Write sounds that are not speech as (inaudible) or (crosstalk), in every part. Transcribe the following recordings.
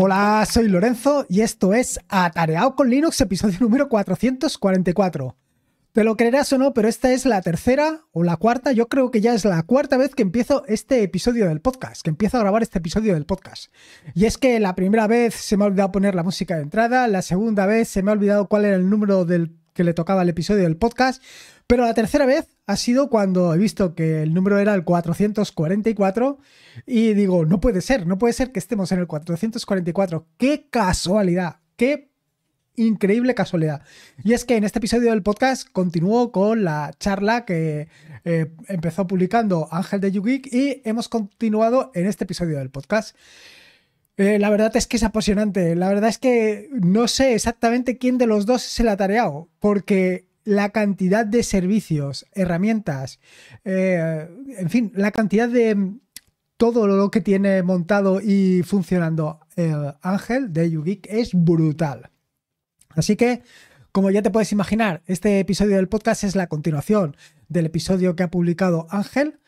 Hola, soy Lorenzo y esto es Atareado con Linux, episodio número 444. Te lo creerás o no, pero esta es la tercera o la cuarta, yo creo que ya es la cuarta vez que empiezo este episodio del podcast, que empiezo a grabar este episodio del podcast. Y es que la primera vez se me ha olvidado poner la música de entrada, la segunda vez se me ha olvidado cuál era el número del que le tocaba el episodio del podcast, pero la tercera vez ha sido cuando he visto que el número era el 444 y digo, no puede ser, no puede ser que estemos en el 444. ¡Qué casualidad! ¡Qué increíble casualidad! Y es que en este episodio del podcast continúo con la charla que eh, empezó publicando Ángel de YouGeek y hemos continuado en este episodio del podcast. Eh, la verdad es que es apasionante. La verdad es que no sé exactamente quién de los dos se la ha tareado. porque la cantidad de servicios, herramientas, eh, en fin, la cantidad de mm, todo lo que tiene montado y funcionando el eh, Ángel de YouGeek es brutal. Así que, como ya te puedes imaginar, este episodio del podcast es la continuación del episodio que ha publicado Ángel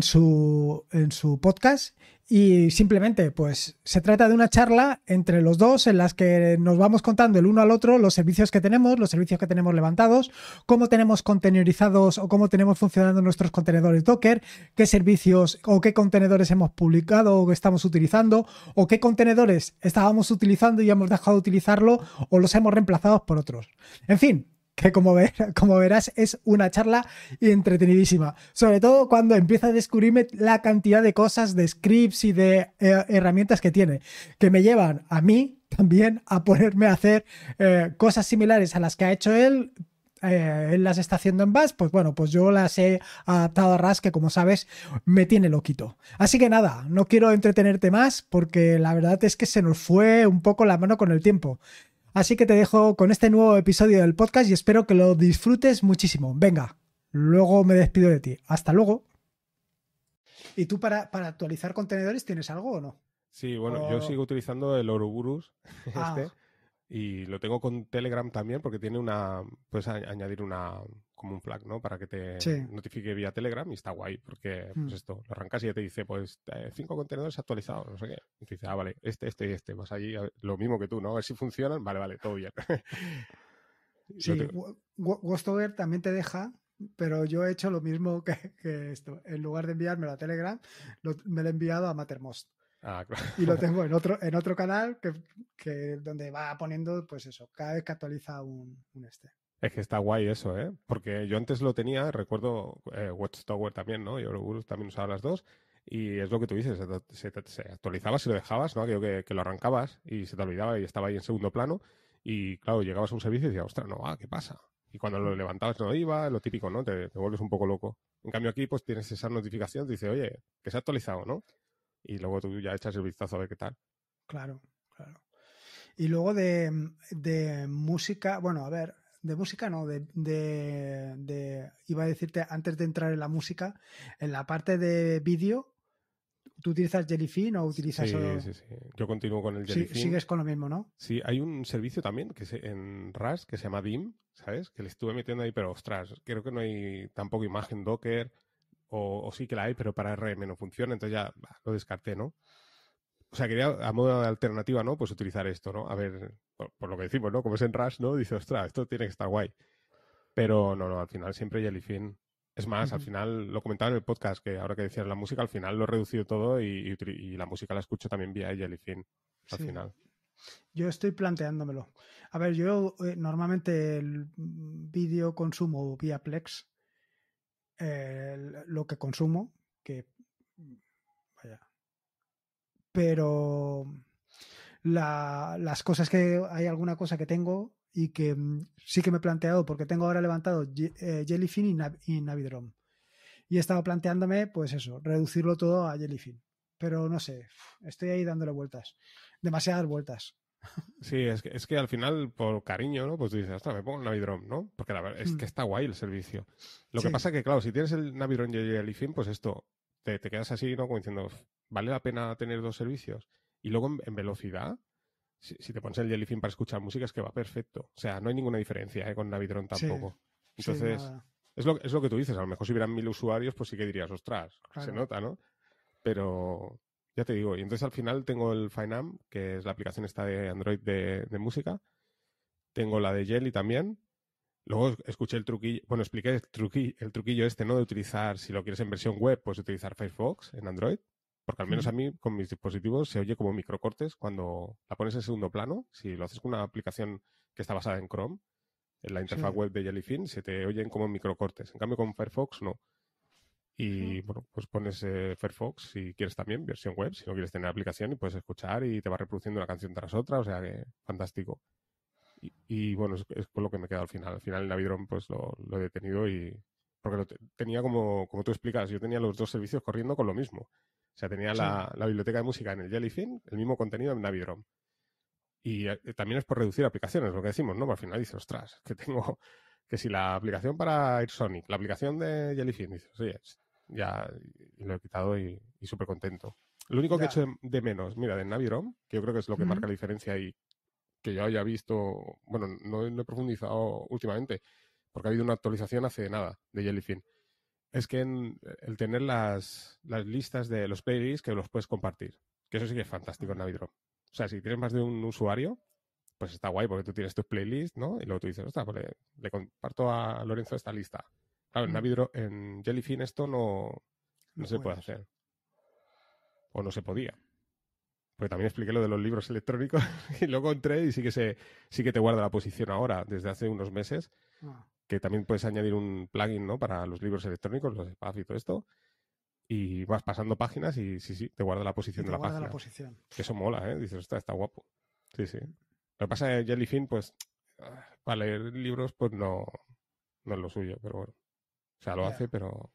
su, en su podcast y simplemente, pues se trata de una charla entre los dos en las que nos vamos contando el uno al otro los servicios que tenemos, los servicios que tenemos levantados, cómo tenemos contenerizados o cómo tenemos funcionando nuestros contenedores Docker, qué servicios o qué contenedores hemos publicado o que estamos utilizando, o qué contenedores estábamos utilizando y hemos dejado de utilizarlo o los hemos reemplazado por otros. En fin, que como, verás es una charla entretenidísima. Sobre todo cuando empieza a descubrirme la cantidad de cosas, de scripts y de eh, herramientas que tiene, que me llevan a mí también a ponerme a hacer eh, cosas similares a las que ha hecho él, eh, él las está haciendo en Bash, pues bueno, pues yo las he adaptado a RAS, que como sabes, me tiene loquito. Así que nada, no quiero entretenerte más, porque la verdad es que se nos fue un poco la mano con el tiempo. Así que te dejo con este nuevo episodio del podcast y espero que lo disfrutes muchísimo. Venga, luego me despido de ti. Hasta luego. ¿Y tú para, para actualizar contenedores tienes algo o no? Sí, bueno, yo sigo utilizando el Ouroboros (laughs) este, ah. y lo tengo con Telegram también porque tiene una, puedes añadir una, como un plug, ¿no? Para que te notifique vía Telegram y está guay porque, pues mm. esto, lo arrancas y ya te dice, pues, eh, cinco contenedores actualizados, no sé qué. Y dice, ah, vale, este, este y este, vas allí, lo mismo que tú, ¿no? A ver si funcionan, vale, vale, todo bien. (laughs) sí, Ghostover también te deja, pero yo he hecho lo mismo (laughs) que, esto. En lugar de enviármelo a Telegram, me lo he enviado a Mattermost. Ah, claro. Y lo tengo (laughs) en otro, en otro canal que, donde va poniendo, pues eso, cada vez que actualiza un este. Es que está guay eso, ¿eh? Porque yo antes lo tenía, recuerdo eh, Watchtower también, ¿no? Y también usaba las dos. Y es lo que tú dices, se, actualizaba si lo dejabas, ¿no? Aquello que, lo arrancabas y se te olvidaba y estaba ahí en segundo plano. Y claro, llegabas a un servicio y decías, ostras, no, ah, ¿qué pasa? Y cuando lo levantabas no iba, lo típico, ¿no? Te, vuelves un poco loco. En cambio aquí, pues tienes esa notificación, te dice, oye, que se ha actualizado, ¿no? Y luego tú ya echas el vistazo a ver qué tal. Claro, claro. Y luego de música, bueno, a ver, de música, no, de, de, iba a decirte antes de entrar en la música, en la parte de vídeo, ¿tú utilizas Jellyfin o utilizas? Sí, sí, sí. Yo continúo con el Jellyfin. sigues con lo mismo, ¿no? Sí, hay un servicio también que se, en RAS que se llama DIM, ¿sabes? Que le estuve metiendo ahí, pero ostras, creo que no hay tampoco imagen Docker, o, o sí que la hay, pero para RM no funciona, entonces ya lo descarté, ¿no? O sea, quería a modo de alternativa, ¿no? Pues utilizar esto, ¿no? A ver, por, lo que decimos, ¿no? Como es en Rush, ¿no? Dice, ostras, esto tiene que estar guay. Pero no, no, al final siempre Jellyfin. Es más, al final lo comentaba en el podcast, que ahora que decías la música, al final lo he reducido todo y, la música la escucho también vía Jellyfin al final. Yo estoy planteándomelo. A ver, yo eh, normalmente el vídeo consumo vía Plex, eh, lo que consumo, que pero las cosas que hay alguna cosa que tengo y que mm, sí que me he planteado, porque tengo ahora levantado eh, Jellyfin y, Navidrom. Y he estado planteándome, pues eso, reducirlo todo a Jellyfin. Pero no sé, estoy ahí dándole vueltas. Demasiadas vueltas. (laughs) Sí, es que, es que al final, por cariño, ¿no? Pues dices, hasta me pongo el Navidrom, ¿no? Porque la verdad es que mm. está guay el servicio. Lo que pasa es que, claro, si tienes el Navidrom y Jellyfin, pues esto, te, quedas así, ¿no? Como diciendo, ¿vale la pena tener dos servicios? Y luego en, velocidad, si, te pones el Jellyfin para escuchar música, es que va perfecto. O sea, no hay ninguna diferencia ¿eh? con Navidron tampoco. Entonces, es, lo, es lo que tú dices. A lo mejor si hubieran mil usuarios, pues sí que dirías, ostras, se nota, ¿no? Pero ya te digo, y entonces al final tengo el FineAm, que es la aplicación esta de Android de, de música. Tengo la de Jelly también, Luego escuché el truquillo, bueno, expliqué el truquillo, este, ¿no? De utilizar, si lo quieres en versión web, puedes utilizar Firefox en Android. Porque al menos a mí, con mis dispositivos, se oye como microcortes cuando la pones en segundo plano. Si lo haces con una aplicación que está basada en Chrome, en la interfaz web de Jellyfin, se te oyen como microcortes. En cambio, con Firefox no. Y bueno, pues pones eh, Firefox si quieres también, versión web, si no quieres tener aplicación y puedes escuchar y te va reproduciendo una canción tras otra, o sea que fantástico. Y, bueno, es, por lo que me quedado al final. Al final Navidron pues lo, he detenido y... Porque lo tenía como, como tú explicas, yo tenía los dos servicios corriendo con lo mismo. O sea, tenía la, biblioteca de música en el Jellyfin, el mismo contenido en Navidrom. Y eh, eh, también es por reducir aplicaciones, lo que decimos, ¿no? Al final dices, ostras, que tengo (laughs) que si la aplicación para AirSonic, la aplicación de Jellyfin, dices, oye, ya lo he quitado y, súper contento. Lo único que he hecho de, menos, mira, de Navirom, que yo creo que es lo que marca la diferencia y que yo haya visto, bueno, no, he profundizado últimamente, porque ha habido una actualización hace nada de Jellyfin. Es que el tener las, las, listas de los playlists que los puedes compartir, que eso sí que es fantástico en Navidrop. O sea, si tienes más de un usuario, pues está guay porque tú tienes tus playlists, ¿no? Y luego tú dices, ostras, pues le, comparto a Lorenzo esta lista. Claro, en, Navidro, en Jellyfin esto no, no se puede hacer. O no se podía porque también expliqué lo de los libros electrónicos (laughs) y lo entré y sí que se sí que te guarda la posición ahora desde hace unos meses ah. que también puedes añadir un plugin no para los libros electrónicos los de y todo esto y vas pasando páginas y sí sí te guarda la posición de la guarda página la posición. eso mola eh dices está está guapo sí sí lo que pasa es que Jellyfin pues ah, para leer libros pues no es lo suyo pero bueno o sea lo hace pero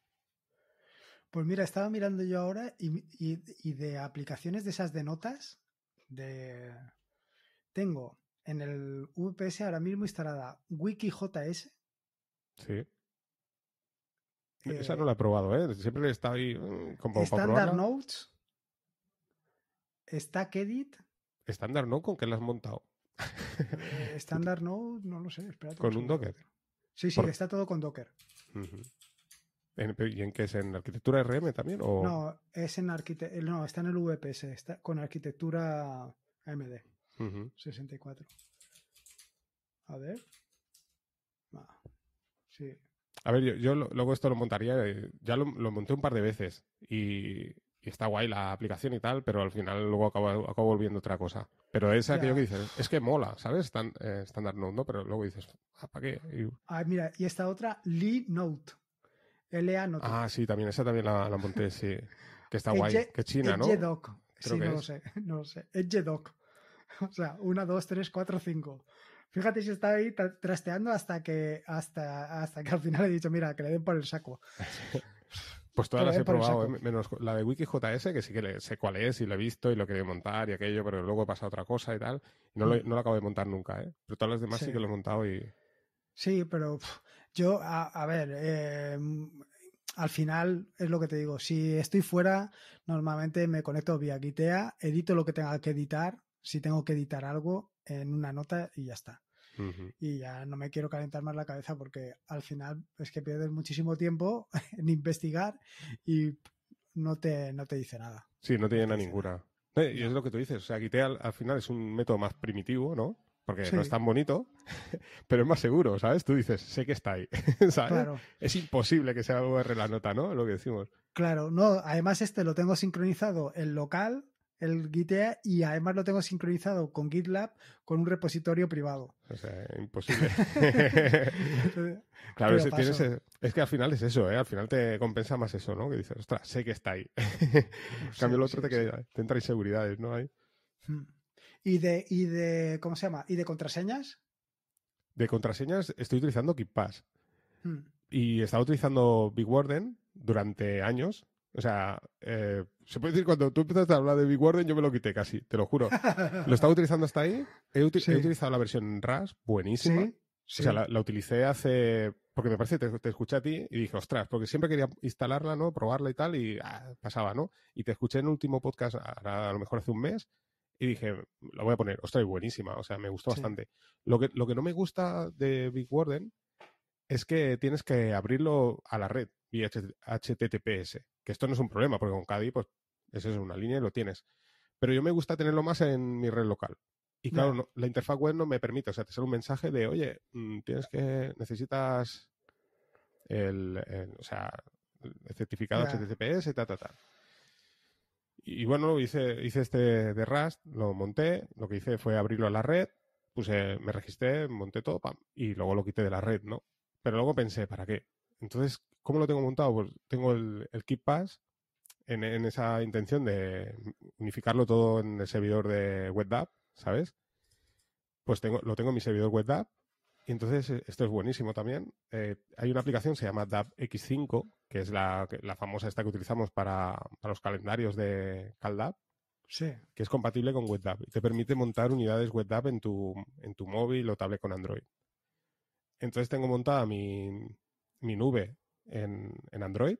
pues mira, estaba mirando yo ahora y, de aplicaciones de esas de notas, de... tengo en el VPS ahora mismo instalada WikiJS. Sí. Esa no eh, la he probado, ¿eh? Siempre está ahí mm, como Standard Notes. Stack Edit. Standard Note, ¿con qué la has montado? Eh, Standard Notes no lo sé. Espérate, ¿Con un Docker? Sí, sí, está todo con Docker. ¿Y en qué es? ¿En arquitectura RM también? No, es en eh, no, está en el VPS, está con arquitectura AMD 64. A ver. sí. A ver, yo, luego esto lo montaría, eh, ya lo, monté un par de veces y, está guay la aplicación y tal, pero al final luego acabo, volviendo otra cosa. Pero es aquello que dices, es que mola, ¿sabes? está eh, estándar standard ¿no? Pero luego dices, ah, ¿para qué? Ah, mira, y esta otra, Lee Note no Ah, sí, también, esa también la, monté, sí. Que está guay. que China, ¿no? Edgedoc. Sí, (laughs) no lo sé, no lo sé. O sea, una, dos, tres, cuatro, cinco. Fíjate si está ahí trasteando hasta que, hasta, hasta al final he dicho, mira, que le den por el saco. (laughs) Pues todas las he probado, eh, menos la de WikiJS, que sí que sé cuál es y lo he visto y lo he montar y aquello, pero luego pasa otra cosa y tal. Mm. no, lo, acabo de montar nunca, ¿eh? Pero todas las demás sí, que lo he montado y... Sí, pero yo, a, a ver, eh, al final es lo que te digo, si estoy fuera, normalmente me conecto vía Gitea, edito lo que tenga que editar, si tengo que editar algo en una nota y ya está. Y ya no me quiero calentar más la cabeza porque al final es que pierdes muchísimo tiempo (laughs) en investigar y no te, no te dice nada. Sí, no te llena ninguna. Eh, y es lo que tú dices, o sea, Gitea al final es un método más primitivo, ¿no? porque no es tan bonito, (laughs) pero es más seguro, ¿sabes? Tú dices, sé que está ahí, (laughs) Es imposible que sea URL la nota, ¿no? Lo que decimos. Claro, no, además este lo tengo sincronizado en local, el Gitea, y además lo tengo sincronizado con GitLab con un repositorio privado. O sea, imposible. (laughs) claro, e, es, que al final es eso, ¿eh? Al final te compensa más eso, ¿no? Que dices, ostras, sé que está ahí. cambio, el otro te, queda, te entra inseguridades, ¿no? Ahí. Hmm. ¿Y de, y de cómo se llama? ¿Y de contraseñas? De contraseñas estoy utilizando KeePass. Hmm. Y estaba utilizando Big Bigwarden durante años. O sea, eh, se puede decir, cuando tú empezaste a hablar de Bigwarden, yo me lo quité casi, te lo juro. (laughs) lo estaba utilizando hasta ahí. He, utilizado la versión RAS, buenísima. O sea, la, utilicé hace. Porque me parece, te, te escuché a ti y dije, ostras, porque siempre quería instalarla, ¿no? Probarla y tal, y ah, pasaba, ¿no? Y te escuché en el último podcast, a lo mejor hace un mes, y dije, la voy a poner, ostras, buenísima, o sea, me gustó bastante. Lo que, no me gusta de Big Warden es que tienes que abrirlo a la red y HTTPS, que esto no es un problema, porque con Cadi, pues, eso es una línea y lo tienes. Pero yo me gusta tenerlo más en mi red local. Y claro, la interfaz web no me permite, o sea, te sale un mensaje de, oye, mm, tienes que, necesitas el, o sea, el certificado HTTPS, ta, ta, tal. Y bueno, hice, hice este de Rust, lo monté, lo que hice fue abrirlo a la red, puse, me registré, monté todo, y luego lo quité de la red, ¿no? Pero luego pensé, ¿para qué? Entonces, ¿cómo lo tengo montado? Pues tengo el, el Pass en, esa intención de unificarlo todo en el servidor de WebDAV, ¿sabes? Pues tengo, lo tengo en mi servidor WebDAV y entonces, eh, esto es buenísimo también. Eh, hay una aplicación, se llama dapx X5, que es la, famosa esta que utilizamos para, los calendarios de CalDAB. Sí. Que es compatible con WebDAV y te permite montar unidades WebDAV en tu, en tu móvil o tablet con Android. Entonces tengo montada mi, mi nube en, en Android.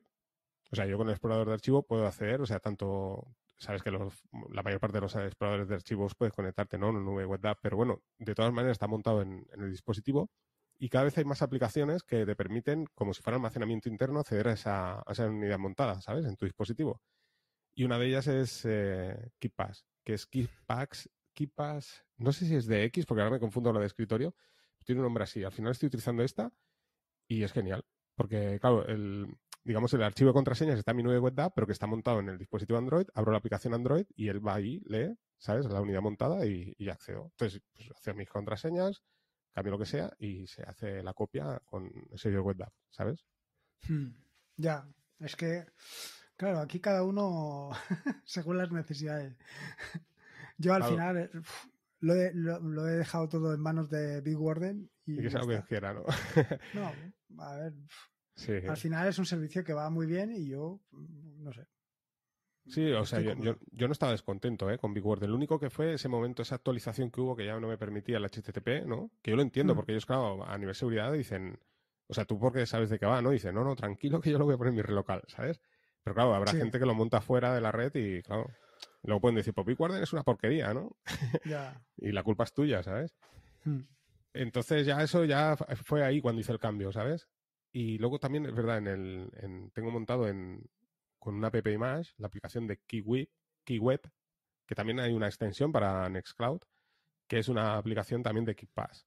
O sea, yo con el explorador de archivo puedo hacer, o sea, tanto, sabes que la mayor parte de los exploradores de archivos puedes conectarte, ¿no? En una nube web pero bueno, de todas maneras está montado en, el dispositivo y cada vez hay más aplicaciones que te permiten, como si fuera almacenamiento interno, acceder a esa, unidad montada, ¿sabes? En tu dispositivo. Y una de ellas es eh, KeePass, que es KeePass, KeePass, no sé si es de X, porque ahora me confundo la de escritorio, tiene un nombre así. Al final estoy utilizando esta y es genial, porque claro, el, digamos, el archivo de contraseñas está en mi nube web pero que está montado en el dispositivo Android, abro la aplicación Android y él va ahí, lee, ¿sabes? La unidad montada y, y accedo. Entonces, pues, hace mis contraseñas, cambio lo que sea y se hace la copia con ese sello web ¿sabes? Hmm, ya, es que, claro, aquí cada uno (laughs) según las necesidades. Yo al final eh, lo, he, dejado todo en manos de Big Warden. Y, que sea lo que quiera, ¿no? no, a ver, al final es un servicio que va muy bien y yo, no sé. Sí, o sea, yo, no estaba descontento eh, con Big lo El único que fue ese momento, esa actualización que hubo que ya no me permitía el HTTP, ¿no? Que yo lo entiendo, hmm. porque ellos, claro, a nivel seguridad dicen, o sea, tú porque sabes de qué va, ¿no? Dicen, no, no, tranquilo que yo lo voy a poner en mi local ¿sabes? Pero claro, habrá gente que lo monta fuera de la red y, claro, luego pueden decir, pues Big es una porquería, ¿no? (laughs) y la culpa es tuya, ¿sabes? Hmm. Entonces ya eso ya fue ahí cuando hice el cambio, ¿sabes? Y luego también, es verdad, en el, tengo montado en, con una app más la aplicación de KeyWeb, que también hay una extensión para Nextcloud, que es una aplicación también de Pass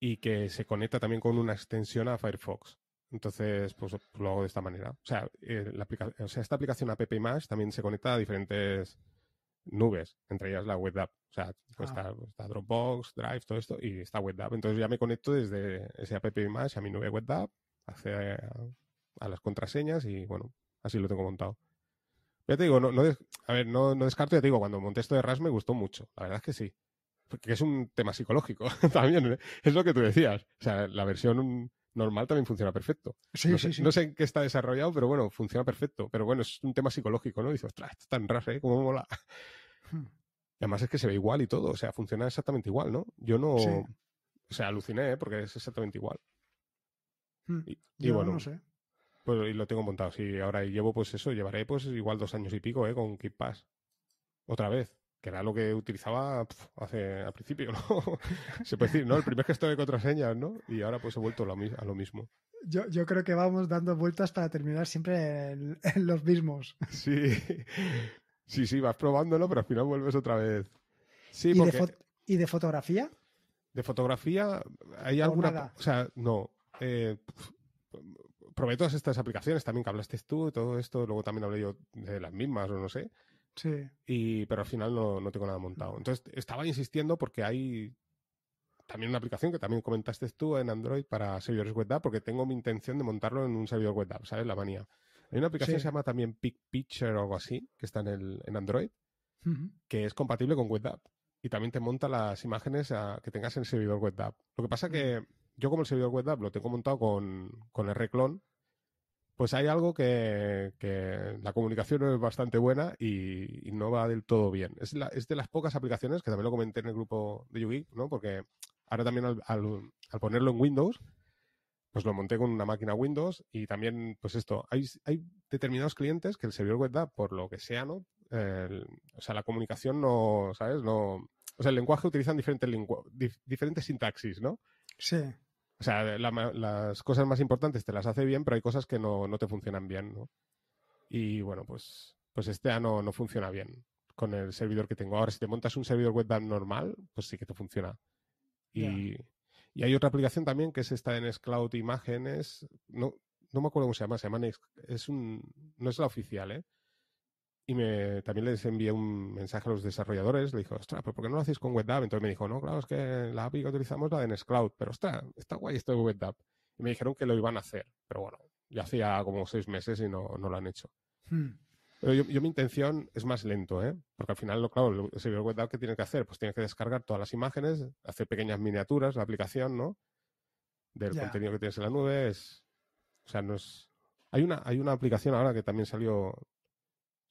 y que se conecta también con una extensión a Firefox. Entonces, pues lo hago de esta manera. O sea, eh, o sea esta aplicación app más también se conecta a diferentes nubes, entre ellas la web O sea, ah. está, Dropbox, Drive, todo esto, y está web Entonces ya me conecto desde ese app más a mi nube web hace a, las contraseñas y bueno, así lo tengo montado. Ya te digo, no, ver, no, descarto, ya te digo, cuando monté esto de RAS me gustó mucho, la verdad es que sí. Porque es un tema psicológico (laughs) también, ¿eh? es lo que tú decías. O sea, la versión normal también funciona perfecto. no, sé, en qué está desarrollado, pero bueno, funciona perfecto. Pero bueno, es un tema psicológico, ¿no? Y ostras, esto es tan ras, ¿eh? ¿Cómo mola? (laughs) Hmm. Y además es que se ve igual y todo, o sea, funciona exactamente igual, ¿no? Yo no... O sea, aluciné, ¿eh? porque es exactamente igual. Hmm, y, bueno, Pues lo tengo montado. y ahora llevo pues eso, llevaré pues igual dos años y pico, ¿eh? Con Keep Pass. Otra vez. Que era lo que utilizaba hace al principio, (laughs) se puede decir, ¿no? El primer gestor de contraseñas, ¿no? Y ahora pues he vuelto a lo mismo. Yo, creo que vamos dando vueltas para terminar siempre en, (laughs) los mismos. (laughs) Sí. Sí, sí, vas probándolo, pero al final vuelves otra vez. ¿Y, de, fotografía? De fotografía hay alguna, o sea, no, eh, probé todas estas aplicaciones también que hablaste tú, todo esto, luego también hablé yo de las mismas o no sé. Sí. Y, pero al final no, tengo nada montado. Entonces estaba insistiendo porque hay también una aplicación que también comentaste tú en Android para servidores web porque tengo mi intención de montarlo en un servidor web ¿sabes? La manía. Hay una aplicación que se llama también Pick Picture o algo así, que está en, Android, que es compatible con web Y también te monta las imágenes que tengas en el servidor web Lo que pasa que mm yo como el servidor web lo tengo montado con, con el reclon, pues hay algo que, la comunicación es bastante buena y, no va del todo bien. Es, es, de las pocas aplicaciones, que también lo comenté en el grupo de Yugi, ¿no? Porque ahora también al, ponerlo en Windows, pues lo monté con una máquina Windows y también, pues esto, hay, determinados clientes que el servidor web por lo que sea, ¿no? o sea, la comunicación no, ¿sabes? No, o sea, el lenguaje utilizan diferentes, diferentes sintaxis, ¿no? Sí. O sea, las cosas más importantes te las hace bien, pero hay cosas que no, no te funcionan bien, ¿no? Y bueno, pues, pues este ano no funciona bien con el servidor que tengo. Ahora, si te montas un servidor web normal, pues sí que te funciona. Y, hay otra aplicación también que es esta en Scloud Imágenes. No, no me acuerdo cómo se llama, se llama es un, no es la oficial, ¿eh? también les envié un mensaje a los desarrolladores. Le dije, ostras, ¿por qué no lo hacéis con WebDAV? Entonces me dijo, no, claro, es que la API que utilizamos es la de Cloud. pero ostras, está guay esto de WebDAV. Y me dijeron que lo iban a hacer, pero bueno, ya hacía como seis meses y no, lo han hecho. Hmm. Pero yo, mi intención es más lento, ¿eh? Porque al final, lo, claro, el servidor WebDAV, ¿qué tiene que hacer? Pues tiene que descargar todas las imágenes, hacer pequeñas miniaturas, la aplicación, ¿no? Del contenido que tienes en la nube. o sea, no es... Hay una, hay una aplicación ahora que también salió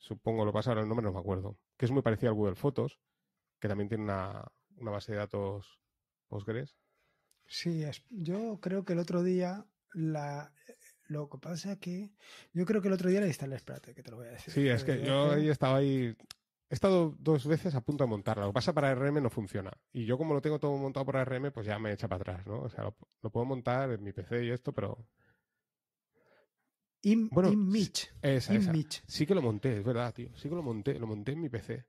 supongo lo pasa ahora el nombre, no me acuerdo, que es muy parecido al Google Fotos, que también tiene una, base de datos Postgres. Sí, yo creo que el otro día la, lo que pasa que yo creo que el otro día la instalé, espérate, que te lo voy a decir. Sí, es que yo ahí estaba ahí, he estado dos veces a punto de montarla. Lo que pasa para RM no funciona. Y yo como lo tengo todo montado por RM, pues ya me echa para atrás, ¿no? O sea, lo puedo montar en mi PC y esto, pero In, bueno, Mitch. Sí que lo monté, es verdad, tío. Sí que lo monté, lo monté en mi PC.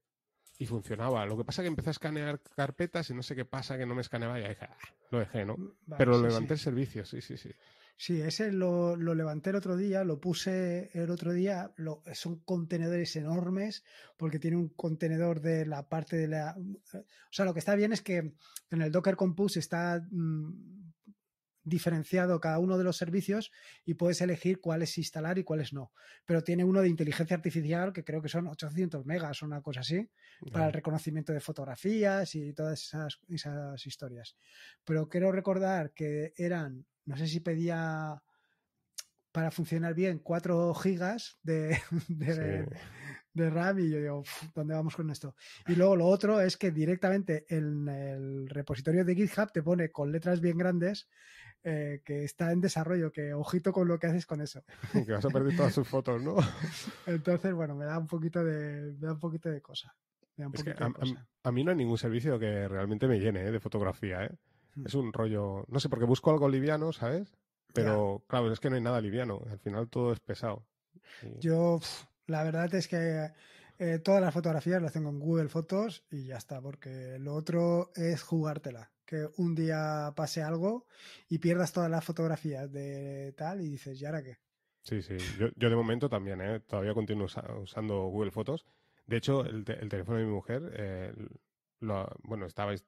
Y funcionaba. Lo que pasa es que empecé a escanear carpetas y no sé qué pasa que no me escaneaba y dije, ah, lo dejé, ¿no? Mm, Pero lo levanté el servicio, sí, sí, sí. Sí, ese lo, levanté el otro día, lo puse el otro día. son contenedores enormes porque tiene un contenedor de la parte de la. O sea, lo que está bien es que en el Docker Compose está mm, diferenciado cada uno de los servicios y puedes elegir cuáles instalar y cuáles no. Pero tiene uno de inteligencia artificial que creo que son 800 megas o una cosa así para el reconocimiento de fotografías y todas esas, historias. Pero quiero recordar que eran, no sé si pedía para funcionar bien 4 gigas (laughs) de RAM y yo digo, ¿dónde vamos con esto? Y luego lo otro es que directamente en el repositorio de GitHub te pone con letras bien grandes eh, que está en desarrollo, que ojito con lo que haces con eso. (laughs) que vas a perder todas sus fotos, ¿no? (laughs) Entonces, bueno, me da un poquito de, me da un poquito de cosa. a, mí no hay ningún servicio que realmente me llene ¿eh? de fotografía, ¿eh? hmm. Es un rollo, no sé, porque busco algo liviano, ¿sabes? Pero claro, es que no hay nada liviano, al final todo es pesado. Yo, la verdad es que todas las fotografías las tengo en Google Fotos y ya está, porque lo otro es jugártela que un día pase algo y pierdas todas las fotografías de tal y dices, ¿y ahora qué? Sí, sí. Yo, de momento también, ¿eh? Todavía continúo usando Google Fotos. De hecho, el, teléfono de mi mujer, eh, bueno, estaba eh,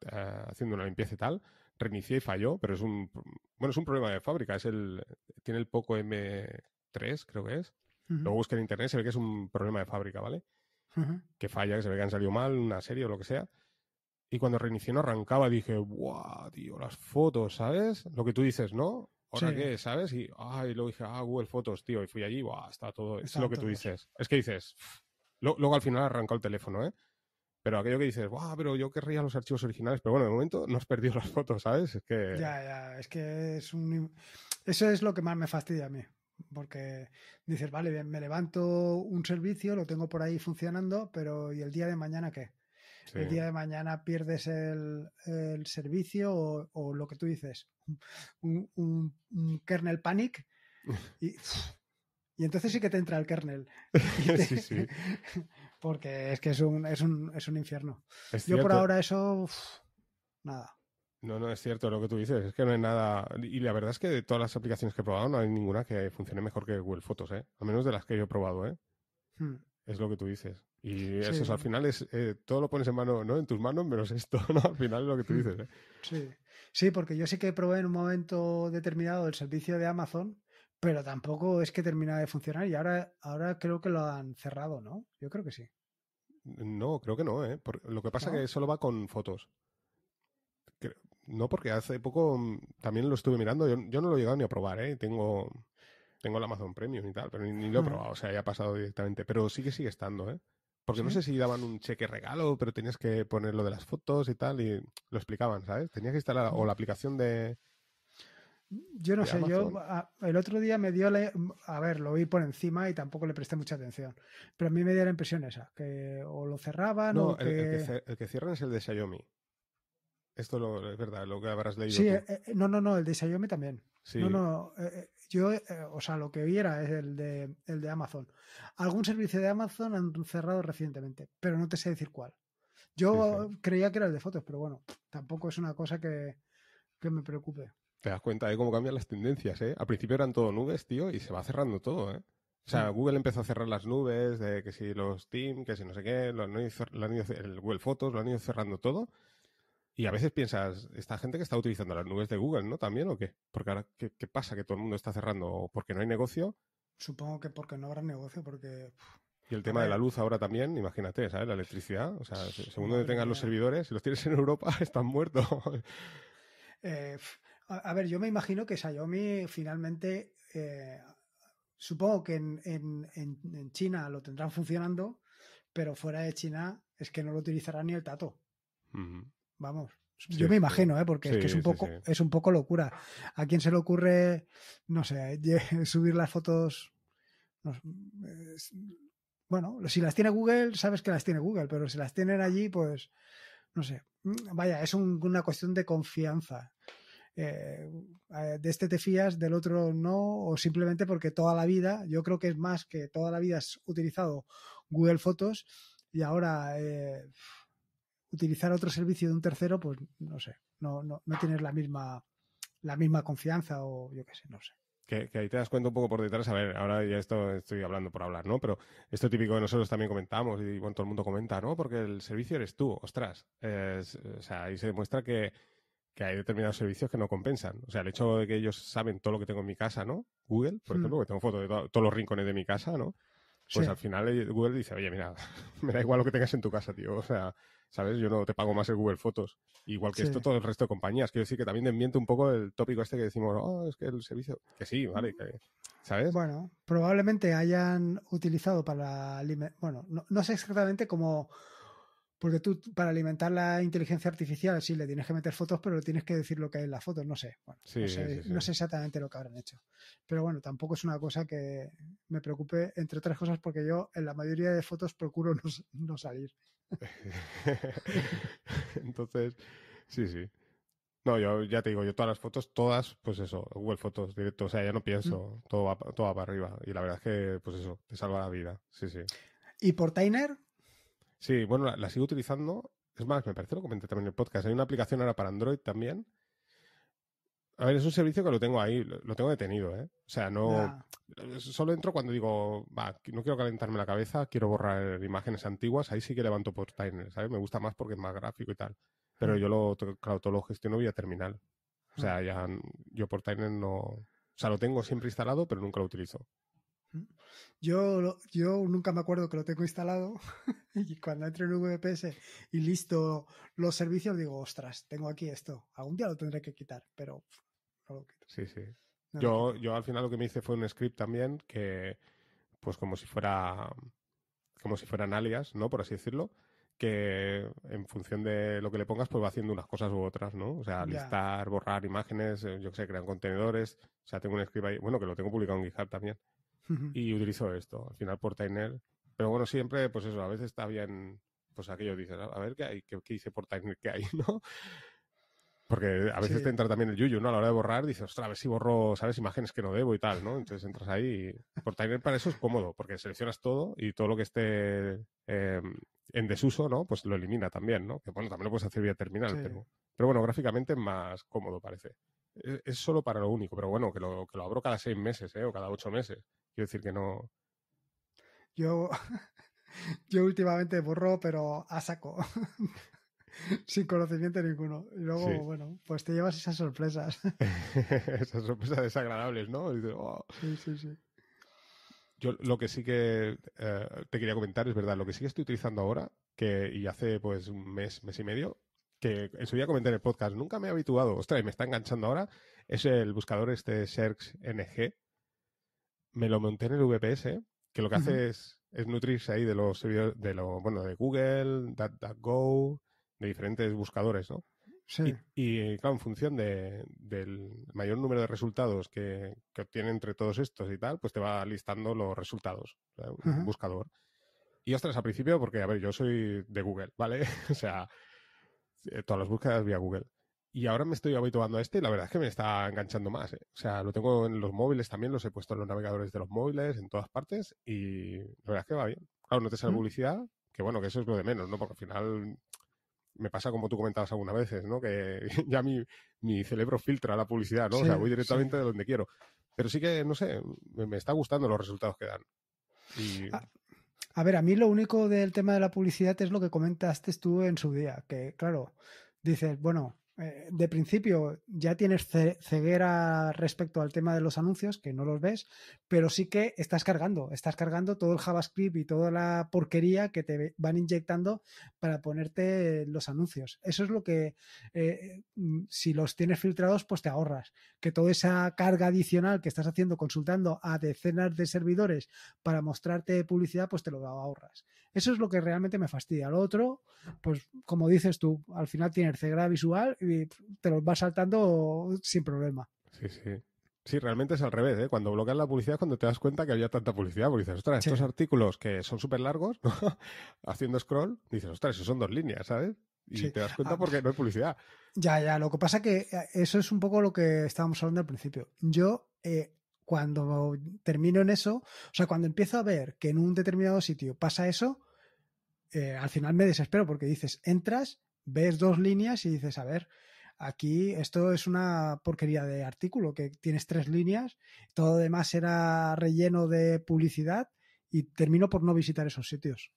haciendo una limpieza y tal, reinicié y falló, pero es un, bueno, es un problema de fábrica. Es el, tiene el poco M3, creo que es. Lo busca en internet, se ve que es un problema de fábrica, ¿vale? Que falla, que se ve que han salido mal, una serie o lo que sea. Y cuando reinició no arrancaba, dije, ¡guau, tío! Las fotos, ¿sabes? Lo que tú dices, ¿no? ¿Ahora qué? ¿Sabes? Y, ay luego dije, ah, Google Fotos, tío. Y fui allí, ¡guau! Está todo. es lo que tú dices. Es que dices, luego al final arrancó el teléfono, ¿eh? Pero aquello que dices, ¡guau! Pero yo querría los archivos originales. Pero bueno, de momento no has perdido (laughs) las fotos, ¿sabes? Es que. Ya, ya. Es que es un. Eso es lo que más me fastidia a mí. Porque dices, vale, bien, me levanto un servicio, lo tengo por ahí funcionando, pero ¿y el día de mañana qué? el día de mañana pierdes el, servicio o, lo que tú dices, un, kernel panic (laughs) y, entonces sí que te entra el kernel. (laughs) (laughs) Porque es que es un, infierno. Yo por ahora eso, nada. No, no, es cierto lo que tú dices, es que no hay nada. Y la verdad es que de todas las aplicaciones que he probado, no hay ninguna que funcione mejor que Google Fotos, ¿eh? menos de las que yo he probado, ¿eh? hmm. Es lo que tú dices. Y eso al final es, eh, todo lo pones en mano, ¿no? En tus manos menos esto, ¿no? Al final es lo que tú dices. ¿eh? Sí. sí, porque yo sí que probé en un momento determinado el servicio de Amazon, pero tampoco es que termina de funcionar y ahora, ahora creo que lo han cerrado, ¿no? Yo creo que sí. No, creo que no, ¿eh? lo que pasa es que solo va con fotos. no, porque hace poco mm, también lo estuve mirando, yo, yo no lo he llegado ni a probar, ¿eh? Tengo, tengo el Amazon Premium y tal, pero ni, lo he ah. probado, o sea, ya ha pasado directamente, pero sigue, sigue estando, ¿eh? Porque no sé si daban un cheque regalo, pero tenías que poner lo de las fotos y tal, y lo explicaban, ¿sabes? Tenías que instalar o mm. la aplicación de. Yo no sé, yo ah, el otro día me dio la, a ver, lo vi por encima y tampoco le presté mucha atención. Pero a mí me dio la impresión esa, que o lo cerraban o. El, que... El, cierran es el de Xiaomi. Esto es verdad, lo que habrás leído. Sí, eh, eh, no, no, no, el de Xiaomi también. No, no, eh, yo, o sea, lo que vi era es el de, el de Amazon. Algún servicio de Amazon han cerrado recientemente, pero no te sé decir cuál. Yo creía que era el de fotos, pero bueno, tampoco es una cosa que, me preocupe. Te das cuenta de cómo cambian las tendencias, ¿eh? Al principio eran todo nubes, tío, y se va cerrando todo, ¿eh? O sea, mm. Google empezó a cerrar las nubes, de que si los Teams, que si no sé qué, lo el Google Fotos, lo han ido cerrando todo. Y a veces piensas, ¿esta gente que está utilizando las nubes de Google, no? ¿También o qué? Porque ahora, ¿qué, pasa? ¿Que todo el mundo está cerrando porque no hay negocio? Supongo que porque no habrá negocio, porque... Y el tema de la luz ahora también, imagínate, ¿sabes? La electricidad, o sea, según donde tengas los servidores, si los tienes en Europa, (laughs) están muertos. Eh, a, ver, yo me imagino que Xiaomi finalmente, eh, supongo que en, China lo tendrán funcionando, pero fuera de China es que no lo utilizará ni el tato. Vamos, yo me imagino, ¿eh? porque es que es un poco, es un poco locura. ¿A quién se le ocurre, no sé, (laughs) subir las fotos? bueno, si las tiene Google, sabes que las tiene Google, pero si las tienen allí, pues, no sé. Mm, vaya, es una cuestión de confianza. Eh, eh, de este te fías, del otro no, o simplemente porque toda la vida, yo creo que es más que toda la vida has utilizado Google Fotos y ahora utilizar otro servicio de un tercero, pues no sé, no, no, no tienes la misma, la misma confianza o yo qué sé, no sé. Que, ahí te das cuenta un poco por detrás, a ver, ahora ya esto estoy hablando por hablar, ¿no? Pero esto típico que nosotros también comentamos y bueno, todo el mundo comenta, ¿no? Porque el servicio eres tú, ostras. Es, o sea, ahí se demuestra que, que hay determinados servicios que no compensan. O sea, el hecho de que ellos saben todo lo que tengo en mi casa, ¿no? Google, por hmm. ejemplo, que tengo fotos de todos los rincones de mi casa, ¿no? Pues al final eh, Google dice, oye, mira, (laughs) me da igual lo que tengas en tu casa, tío. O sea, ¿sabes? Yo no te pago más el Google Fotos. Igual que esto, todo el resto de compañías. Quiero decir que también miente un poco el tópico este que decimos, oh, es que el servicio. Que sí, vale, que, ¿sabes? Bueno, probablemente hayan utilizado para. Bueno, no, sé exactamente cómo. Porque tú, para alimentar la inteligencia artificial, sí, le tienes que meter fotos, pero le tienes que decir lo que hay en las fotos. No sé. Bueno, no, sé exactamente lo que habrán hecho. Pero bueno, tampoco es una cosa que me preocupe, entre otras cosas, porque yo en la mayoría de fotos procuro no, no salir. (laughs) Entonces, sí, sí. No, yo ya te digo, yo todas las fotos, todas, pues eso, Google Fotos, directo, o sea, ya no mm. pienso, todo, va, todo para arriba. Y la verdad es que, pues eso, te salva la vida, sí, sí. ¿Y por Tainer? Sí, bueno, la, la sigo utilizando. Es más, me parece, lo comenté también en el podcast. Hay una aplicación ahora para Android también, a ver, es un servicio que lo tengo ahí, lo tengo detenido, ¿eh? O sea, no. Solo entro cuando digo, va, no quiero calentarme la cabeza, quiero borrar imágenes antiguas, ahí sí que levanto por Tiner, ¿sabes? Me gusta más porque es más gráfico y tal. Pero yo lo, claro, lo gestiono vía terminal. O sea, ya, yo por Tiner no. O sea, lo tengo siempre instalado, pero nunca lo utilizo. Yo, yo nunca me acuerdo que lo tengo instalado (laughs) y cuando entro en VPS y listo los servicios digo, ostras, tengo aquí esto. Algún día lo tendré que quitar, pero Sí, sí. yo, yo al final lo que me hice fue un script también que, pues como si fuera, como si fueran alias, ¿no? Por así decirlo que en función de lo que le pongas, pues va haciendo unas cosas u otras, ¿no? O sea, listar, borrar imágenes, eh, yo que sé, crear contenedores. O sea, tengo un script ahí, bueno, que lo tengo publicado en GitHub también. y utilizo esto, al final por Tainer. Pero bueno, siempre, pues eso, a veces está bien, pues aquello dices, a ver qué hay, qué, qué hice por Tainer, qué hay, (laughs) ¿no? Porque a veces te entra también el yuyu, ¿no? A la hora de borrar dices, ostras, a ver si borro, ¿sabes? Imágenes que no debo y tal, ¿no? Entonces entras ahí y... Por Timer para eso es cómodo, porque seleccionas todo y todo lo que esté em, en desuso, ¿no? Pues lo elimina también, ¿no? Que bueno, también lo puedes hacer vía terminal, pero... Pero bueno, gráficamente es más cómodo, parece. E, es, solo para lo único, pero bueno, que lo, que lo abro cada seis meses, ¿eh? O cada ocho meses. Quiero decir que no... Yo... (laughs) Yo últimamente borro, pero a saco. (laughs) (laughs) sin conocimiento ninguno. Y luego, bueno, pues te llevas esas sorpresas. (laughs) (laughs) esas sorpresas desagradables, ¿no? Oh". Sí, sí, sí. Yo lo que sí que eh, te quería comentar es verdad, lo que sí que estoy utilizando ahora, que y hace pues un mes, mes y medio, que eso ya a comenté en el podcast, nunca me he habituado, ostras, y me está enganchando ahora, es el buscador este Serx NG. Me lo monté en el VPS, que lo que hace es, nutrirse ahí de los servidores, de lo, bueno, de Google, Go de diferentes buscadores, ¿no? Sí. Y, claro, en función del mayor número de resultados que, obtiene entre todos estos y tal, pues te va listando los resultados, un buscador. Y ostras, al principio, porque, a ver, yo soy de Google, ¿vale? (laughs) o sea, eh, todas las búsquedas vía Google. Y ahora me estoy habituando a este y la verdad es que me está enganchando más. ¿eh? O sea, lo tengo en los móviles también, los he puesto en los navegadores de los móviles, en todas partes, y la verdad es que va bien. Claro, no te sale publicidad, que bueno, que eso es lo de menos, ¿no? Porque al final me pasa como tú comentabas algunas veces, ¿no? Que (laughs) ya mi, mi cerebro filtra la publicidad, ¿no? o sea, voy directamente de donde quiero. Pero sí que, no sé, me, está gustando los resultados que dan. Ah, a ver, a mí lo único del tema de la publicidad es lo que comentaste tú en su día, que claro, dices, bueno, eh, de principio ya tienes ceguera respecto al tema de los anuncios, que no los ves, pero sí que estás cargando, estás cargando todo el JavaScript y toda la porquería que te van inyectando para ponerte los anuncios. Eso es lo que, eh, mm, si los tienes filtrados, pues te ahorras. Que toda esa carga adicional que estás haciendo consultando a decenas de servidores para mostrarte publicidad, pues te lo ahorras. Eso es lo que realmente me fastidia. Lo otro, pues como dices tú, al final tienes ceguera visual te los vas saltando sin problema. Sí, sí. Sí, realmente es al revés, ¿eh? Cuando bloqueas la publicidad es cuando te das cuenta que había tanta publicidad, porque dices, ostras, estos artículos que son súper largos, (laughs) haciendo scroll, dices, ostras, eso son dos líneas, ¿sabes? Y te das cuenta ah, porque no hay publicidad. Ya, ya, lo que pasa que eh, eso es un poco lo que estábamos hablando al principio. Yo, eh, cuando termino en eso, o sea, cuando empiezo a ver que en un determinado sitio pasa eso, eh, al final me desespero porque dices, entras ves dos líneas y dices, a ver, aquí esto es una porquería de artículo, que tienes tres líneas, todo demás era relleno de publicidad y termino por no visitar esos sitios.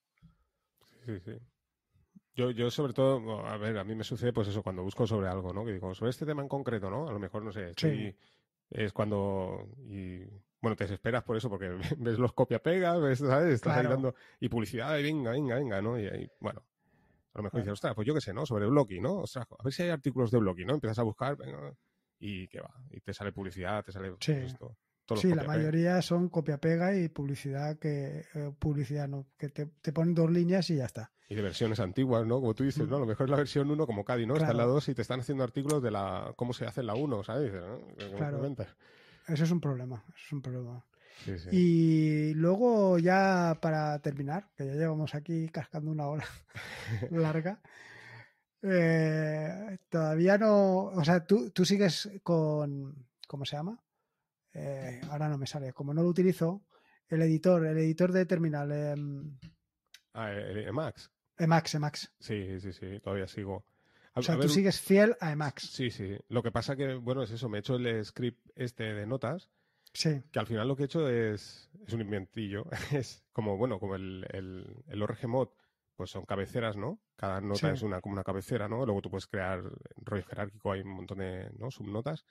Sí, sí. Yo, yo sobre todo, a ver, a mí me sucede pues eso, cuando busco sobre algo, ¿no? Que digo, sobre este tema en concreto, ¿no? A lo mejor, no sé, es cuando... Y, bueno, te desesperas por eso, porque (laughs) ves los copia-pega, ¿sabes? Estás Y publicidad, y venga, venga, venga, ¿no? Y, ahí, bueno, a lo mejor dices, ostras, pues yo qué sé, ¿no? Sobre Blocky, ¿no? Ostras, a ver si hay artículos de Blocky, ¿no? Empiezas a buscar y qué va. Y te sale publicidad, te sale sí. esto. sí, la mayoría son copia-pega y publicidad que eh, publicidad no, que te, ponen dos líneas y ya está. Y de versiones antiguas, ¿no? Como tú dices, ¿no? lo mm. mejor es la versión 1 como Cadi, ¿no? Está en la 2 y te están haciendo artículos de la cómo se hace la 1, ¿sabes? ¿no? Claro. Eso es un problema, eso es un problema. Y luego ya para terminar, que ya llevamos aquí cascando una hora (laughs) larga, eh, todavía no, o sea, tú, sigues con, ¿cómo se llama? Eh, ahora no me sale, como no lo utilizo, el editor, el editor de terminal. Eh, ah, Emacs. Emacs, Emacs. Sí, sí, sí, todavía sigo. o sea, tú sigues fiel a Emacs. Sí, sí. Lo que pasa que, bueno, es eso, me he hecho el script este de notas que al final lo que he hecho es, un inventillo. (laughs) es como, bueno, como el, el, el ORG mod, pues son cabeceras, ¿no? Cada nota es una, como una cabecera, ¿no? Luego tú puedes crear rollo jerárquico, hay un montón de ¿no? subnotas.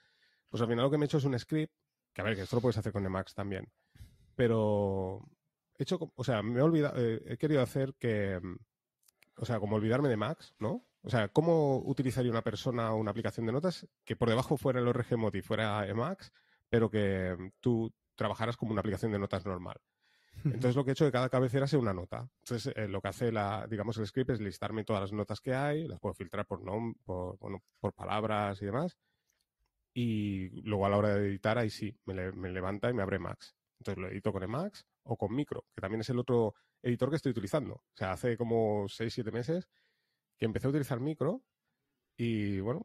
Pues al final lo que me he hecho es un script, que a ver, que esto lo puedes hacer con Emacs también. Pero he hecho, o sea, me he olvidado, eh, he querido hacer que, mm, o sea, como olvidarme de Max, ¿no? O sea, ¿cómo utilizaría una persona o una aplicación de notas que por debajo fuera el ORG mod y fuera Emacs? pero que mm, tú trabajaras como una aplicación de notas normal. Entonces lo que he hecho de cada cabecera es una nota. Entonces eh, lo que hace la, digamos, el script es listarme todas las notas que hay, las puedo filtrar por por, palabras y demás. Y luego a la hora de editar, ahí sí, me, levanta y me abre Max. Entonces lo edito con Max o con Micro, que también es el otro editor que estoy utilizando. O sea, hace como 6, 7 meses que empecé a utilizar Micro y bueno,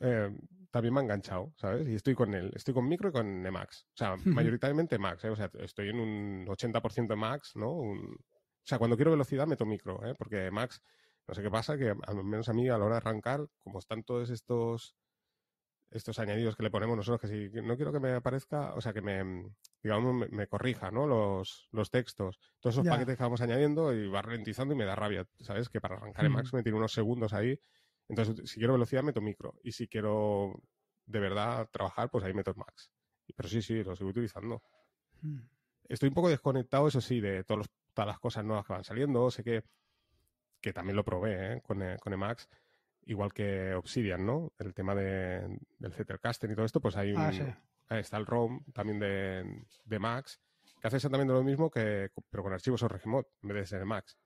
eh, también me ha enganchado, ¿sabes? Y estoy con él, estoy con Micro y con Emacs. O sea, mayoritariamente Max, ¿eh? O sea, estoy en un 80% Max, ¿no? O sea, cuando quiero velocidad meto Micro, ¿eh? Porque Max, no sé qué pasa, que al menos a mí a la hora de arrancar, como están todos estos estos añadidos que le ponemos nosotros, que si no quiero que me aparezca, o sea, que me, digamos, me, corrija, ¿no? Los, textos. Todos esos paquetes que vamos añadiendo y va ralentizando y me da rabia, ¿sabes? Que para arrancar EMAX Max me tiene unos segundos ahí entonces, si quiero velocidad, meto micro. Y si quiero de verdad trabajar, pues ahí meto max. Pero sí, sí, lo sigo utilizando. Hmm. Estoy un poco desconectado, eso sí, de todas las cosas nuevas que van saliendo. Sé que, que también lo probé ¿eh? con, eh, con Emacs igual que Obsidian, ¿no? El tema de, del Zettelkasten y todo esto, pues ah, ahí está el ROM también de, Max, que hace exactamente lo mismo que, pero con archivos o Regimod, en vez de ser Max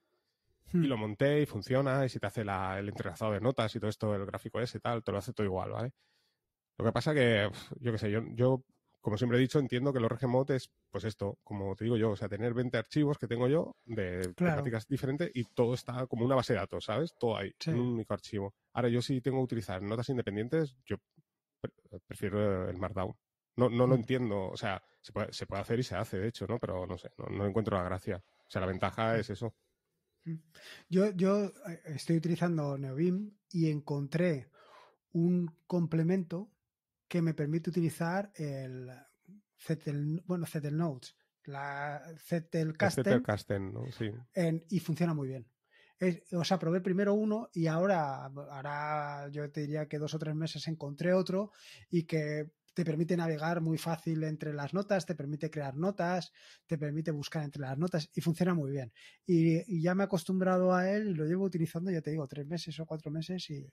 y hmm. lo monté y funciona y si te hace el entrelazado de notas y todo esto, el gráfico ese y tal, te lo hace todo igual, ¿vale? Lo que pasa que, yo qué sé, yo, yo como siempre he dicho, entiendo que los regimotes, es, pues esto, como te digo yo, o sea, tener 20 archivos que tengo yo de prácticas diferentes y todo está como una base de datos, ¿sabes? Todo ahí, en un único archivo. Ahora, yo si tengo que utilizar notas independientes, yo prefiero el Markdown. No, no lo hmm. entiendo, o sea, se puede, hacer y se hace, de hecho, ¿no? Pero no sé, no encuentro la gracia. O sea, la ventaja hmm. es eso. Yo, eh, estoy utilizando Neobim y encontré un complemento que me permite utilizar el Zetel, bueno, Notes, la Zetel Casten y funciona muy bien. os o sea, probé primero uno y ahora, ahora yo te diría que dos o tres meses encontré otro y que te permite navegar muy fácil entre las notas, te permite crear notas, te permite buscar entre las notas y funciona muy bien. Y, ya me he acostumbrado a él y lo llevo utilizando, ya te digo, tres meses o cuatro meses y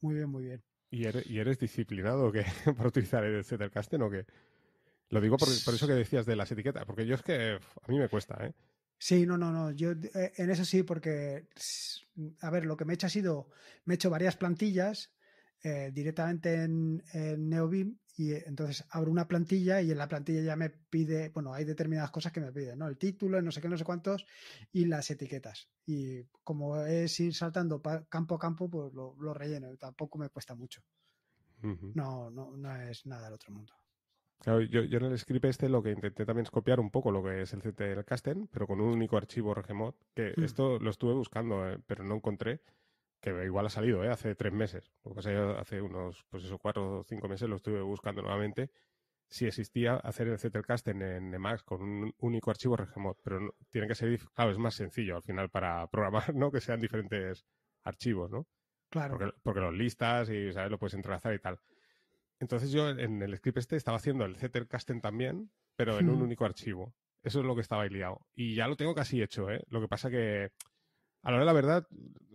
muy bien, muy bien. ¿Y eres, disciplinado (laughs) para utilizar el Zettelkasten o qué? Lo digo por, eso que decías de las etiquetas, porque yo es que a mí me cuesta, ¿eh? Sí, no, no, no. Yo eh, en eso sí, porque, a ver, lo que me he hecho ha sido, me he hecho varias plantillas eh, directamente en, Neobim, y eh, entonces abro una plantilla y en la plantilla ya me pide, bueno, hay determinadas cosas que me piden, ¿no? El título, no sé qué, no sé cuántos, y las etiquetas. Y como es ir saltando campo a campo, pues lo, relleno, tampoco me cuesta mucho. No, no, no es nada del otro mundo. yo, yo, en el script este lo que intenté también es copiar un poco lo que es el del Casten, pero con un único archivo Regemod, que hmm. esto lo estuve buscando, eh, pero no encontré que igual ha salido, ¿eh? Hace tres meses. Lo hace unos, pues cuatro o cinco meses lo estuve buscando nuevamente si existía hacer el Zettelcast en, en Emacs con un único archivo Regemod, pero tiene que ser, claro, es más sencillo al final para (laughs) programar, ¿no? Que sean diferentes archivos, ¿no? Claro. Porque, los listas y, ¿sabes? Lo puedes entrelazar y tal. Entonces yo en el script este estaba haciendo el Zettelcasten también, pero en un único archivo. Eso es lo que estaba liado. Y ya lo tengo casi hecho, ¿eh? Lo que pasa que a la hora de la verdad,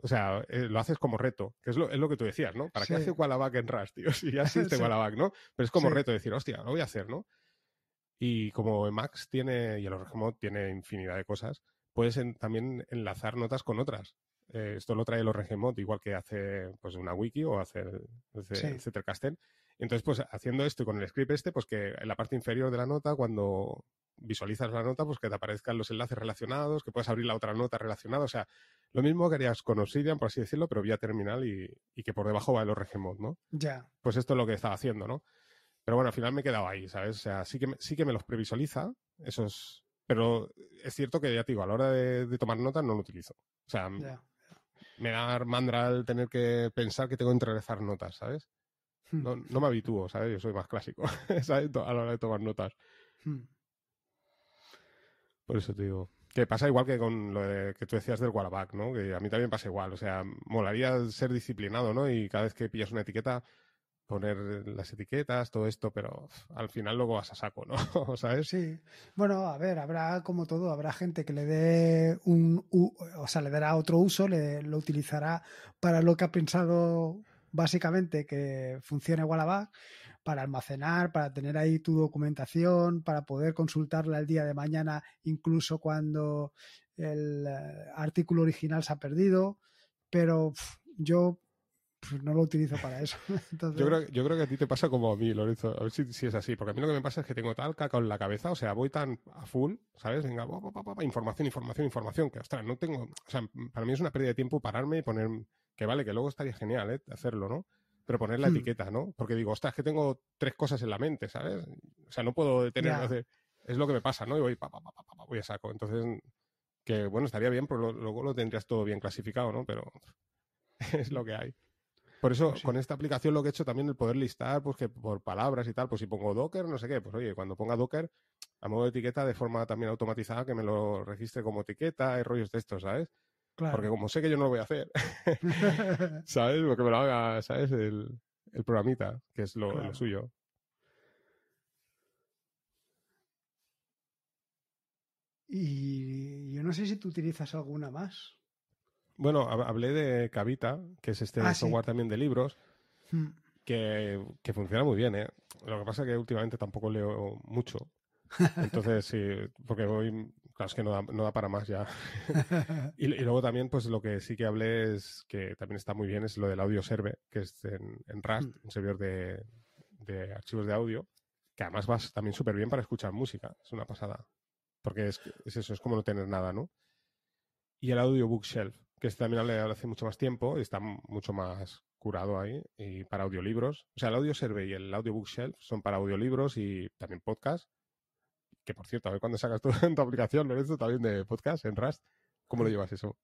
o sea, eh, lo haces como reto, que es lo, es lo que tú decías, ¿no? ¿Para qué hace Wallaback en Rust, tío? (laughs) Si ya existe sí. Wallaback, ¿no? Pero es como reto decir, hostia, lo voy a hacer, ¿no? Y como Max tiene, y el OrgeMod tiene infinidad de cosas, puedes también enlazar notas con otras. Eh, esto lo trae el OrgeMod, igual que hace pues una wiki o hace, hace sí. Entonces, pues haciendo esto y con el script este, pues que en la parte inferior de la nota, cuando visualizas la nota, pues que te aparezcan los enlaces relacionados, que puedas abrir la otra nota relacionada. O sea, lo mismo que harías con Obsidian, por así decirlo, pero vía terminal y, que por debajo va el ORGMod, ¿no? Ya. Pues esto es lo que estaba haciendo, ¿no? Pero bueno, al final me he quedado ahí, ¿sabes? O sea, sí que, me, sí que me los previsualiza, esos. Pero es cierto que, ya te digo, a la hora de, tomar notas no lo utilizo. O sea, me da mandral tener que pensar que tengo que entrelazar notas, ¿sabes? Hmm. No, me habitúo, ¿sabes? Yo soy más clásico, (laughs) A la hora de tomar notas. Hmm. Por eso te digo. Que pasa igual que con lo que tú decías del Wallaback, ¿no? Que a mí también pasa igual. O sea, molaría ser disciplinado, ¿no? Y cada vez que pillas una etiqueta, poner las etiquetas, todo esto, pero al final luego vas a saco, ¿no? (laughs) ¿Sabes? Sí. Bueno, a ver, habrá como todo, habrá gente que le dé un, o sea, le dará otro uso, le, lo utilizará para lo que ha pensado básicamente que funcione igual a para almacenar, para tener ahí tu documentación, para poder consultarla el día de mañana, incluso cuando el eh, artículo original se ha perdido, pero yo no lo utilizo para eso. (laughs) Yo, creo, que a ti te pasa como a mí, Lorenzo. A ver si, es así. Porque a mí lo que me pasa es que tengo tal caca en la cabeza, o sea, voy tan a full, ¿sabes? Venga, información, información, información, que ostras, no tengo. O sea, para mí es una pérdida de tiempo pararme y poner, que vale, que luego estaría genial ¿eh? hacerlo, ¿no? Pero poner la hmm. etiqueta, ¿no? Porque digo, ostras, es que tengo tres cosas en la mente, ¿sabes? O sea, no puedo detenerme. Es lo que me pasa, ¿no? Y voy, pa, pa, pa, pa, pa, voy a saco. Entonces, que bueno, estaría bien, pero luego lo tendrías todo bien clasificado, ¿no? Pero (laughs) es lo que hay. Por eso, con esta aplicación lo que he hecho también el poder listar, pues que por palabras y tal, pues si pongo Docker, no sé qué, pues oye, cuando ponga Docker, a modo de etiqueta, de forma también automatizada, que me lo registre como etiqueta, hay rollos de estos, ¿sabes? Porque como sé que yo no lo voy a hacer, (laughs) (laughs) ¿sabes? que me lo haga, ¿sabes? El, programita, que es lo, suyo. Y yo no sé si tú utilizas alguna más. Bueno, hablé de Cavita, que es este ah, software también de libros, hmm. que, que, funciona muy bien, ¿eh? Lo que pasa es que últimamente tampoco leo mucho. (laughs) Entonces, sí, porque voy Claro, es que no da, para más ya. (laughs) y, luego también, pues lo que sí que hablé es que también está muy bien, es lo del audio serve, que es en, en Rust, mm. un servidor de, archivos de audio, que además va también súper bien para escuchar música. Es una pasada. Porque es, eso, es como no tener nada, ¿no? Y el audio bookshelf, que este también hablé hace mucho más tiempo y está mucho más curado ahí, y para audiolibros. O sea, el audio serve y el audio bookshelf son para audiolibros y también podcasts. Que por cierto, a ver cuando sacas tu, (laughs) tu aplicación, Lorenzo, también de podcast en Rust. ¿Cómo lo llevas eso?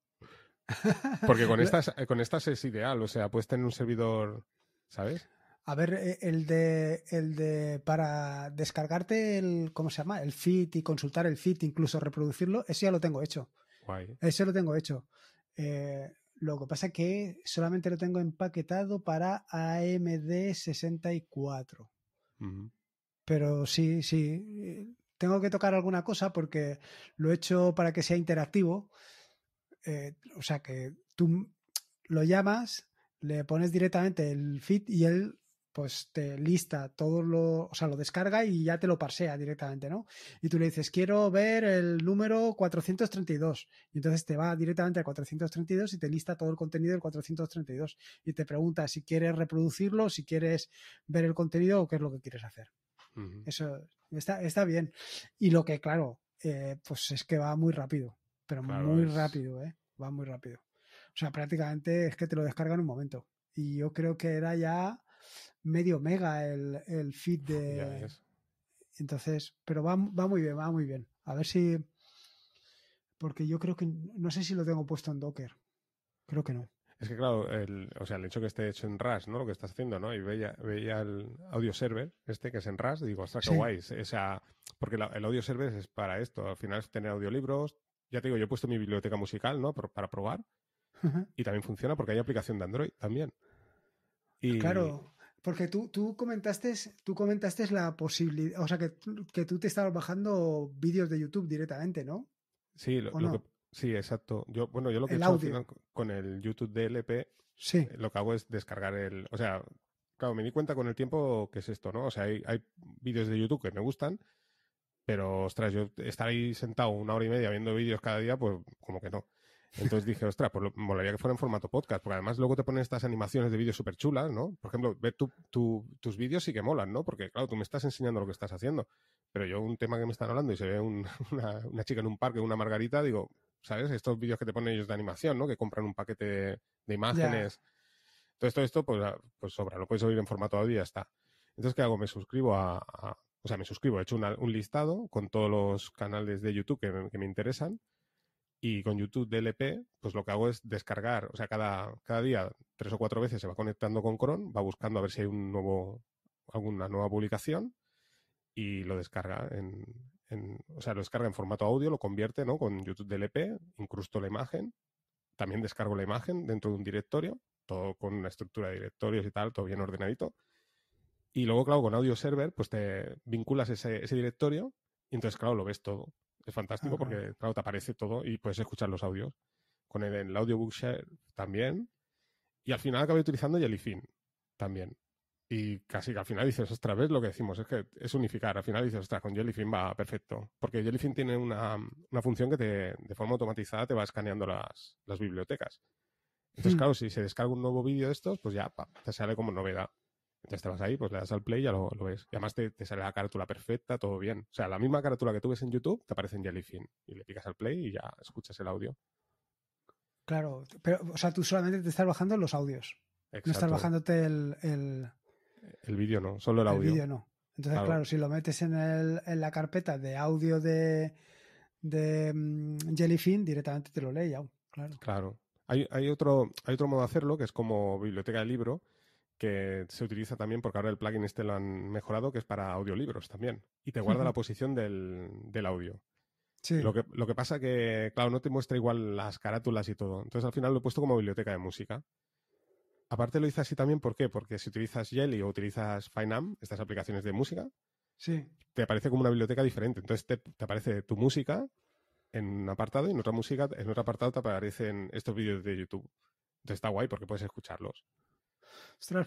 (laughs) Porque con estas, eh, con estas es ideal, o sea, puedes tener un servidor, ¿sabes? A ver, eh, el de, el de, para descargarte el, ¿cómo se llama? El fit y consultar el fit, incluso reproducirlo, eso ya lo tengo hecho. Guay. Eso lo tengo hecho. Eh, lo que pasa es que solamente lo tengo empaquetado para AMD 64. Pero sí, sí tengo que tocar alguna cosa porque lo he hecho para que sea interactivo. Eh, o sea, que tú lo llamas, le pones directamente el feed y él pues te lista todo lo, o sea, lo descarga y ya te lo parsea directamente, ¿no? Y tú le dices, quiero ver el número 432. Y entonces te va directamente al 432 y te lista todo el contenido del 432. Y te pregunta si quieres reproducirlo, si quieres ver el contenido o qué es lo que quieres hacer. Eso está, está bien. Y lo que, claro, eh, pues es que va muy rápido, pero muy rápido, ¿eh? Va muy rápido. O sea, prácticamente es que te lo descarga en un momento. Y yo creo que era ya medio mega el, el feed de... Entonces, pero va muy bien, va muy bien. A ver si... Porque yo creo que... No sé si lo tengo puesto en Docker. Creo que no. Es que claro, el, o sea, el hecho que esté hecho en RAS, ¿no? Lo que estás haciendo, ¿no? Y veía, veía el audio server, este que es en RAS, digo, ostras, qué guay. O sea, porque el audio server es para esto. Al final es tener audiolibros. Ya te digo, yo he puesto mi biblioteca musical, ¿no? para probar. Y también funciona porque hay aplicación de Android también. Claro, porque tú, tú comentaste, tú comentaste la posibilidad, o sea, que, tú te estabas bajando vídeos de YouTube directamente, ¿no? Sí, lo, que, Sí, exacto. Yo, bueno, yo lo que he hecho con el YouTube DLP, sí. Eh, lo que hago es descargar el. O sea, claro, me di cuenta con el tiempo que es esto, ¿no? O sea, hay, vídeos de YouTube que me gustan, pero ostras, yo estar ahí sentado una hora y media viendo vídeos cada día, pues como que no. Entonces dije, ostras, pues lo, molaría que fuera en formato podcast, porque además luego te ponen estas animaciones de vídeos súper chulas, ¿no? Por ejemplo, ver tus vídeos sí que molan, ¿no? Porque, claro, tú me estás enseñando lo que estás haciendo, pero yo un tema que me están hablando y se ve (laughs) una, chica en un parque, una margarita, digo, ¿sabes? Estos vídeos que te ponen ellos de animación, ¿no? Que compran un paquete de, imágenes. todo esto, pues, ah, pues sobra, lo puedes oír en formato audio y ya está. Entonces, ¿qué hago? Me suscribo a, o sea, me suscribo, he hecho un listado con todos los canales de YouTube que me, interesan y con YouTube DLP, pues lo que hago es descargar, o sea, cada, cada día tres o cuatro veces se va conectando con Chrome, va buscando a ver si hay un nuevo, alguna nueva publicación y lo descarga en, o sea, lo descarga en formato audio, lo convierte, Con YouTube DLP, e incrusto la imagen, también descargo la imagen dentro de un directorio, todo con una estructura de directorios y tal, todo bien ordenadito. Y luego, claro, con audio server, pues te vinculas ese, directorio y entonces, claro, lo ves todo. Es fantástico porque, claro, te aparece todo y puedes escuchar los audios. Con el, el audio bookshare también. Y al final acabé utilizando Jellyfin también. Y casi que al final dices, otra ¿ves lo que decimos? Es que es unificar. Al final dices, ostras, con Jellyfin va perfecto. Porque Jellyfin tiene una, función que te, de forma automatizada te va escaneando las, bibliotecas. Entonces, hmm. claro, si se descarga un nuevo vídeo de estos, pues ya te sale como novedad. Entonces te vas ahí, pues le das al play y ya lo, ves. Y además te, sale la carátula perfecta, todo bien. O sea, la misma carátula que tú ves en YouTube te aparece en Jellyfin. Y le picas al play y ya escuchas el audio. Claro, pero, o sea, tú solamente te estás bajando los audios. No estás bajándote el, el vídeo no, solo el audio. El vídeo no. Entonces, claro. si lo metes en, el, en la carpeta de audio de, de mm, Jellyfin, directamente te lo lee ya. Claro. claro. Hay, hay, otro, hay otro modo de hacerlo que es como biblioteca de libro, que se utiliza también porque ahora el plugin este lo han mejorado, que es para audiolibros también. Y te guarda la posición del, del audio. Sí. Lo, que, lo que pasa que, claro, no te muestra igual las carátulas y todo. Entonces al final lo he puesto como biblioteca de música. Aparte lo hice así también, ¿por qué? Porque si utilizas Jelly o utilizas Finam, estas aplicaciones de música, te aparece como una biblioteca diferente. Entonces te, aparece tu música en un apartado y en otra música, en otro apartado te aparecen estos vídeos de YouTube. Entonces está guay porque puedes escucharlos. Pues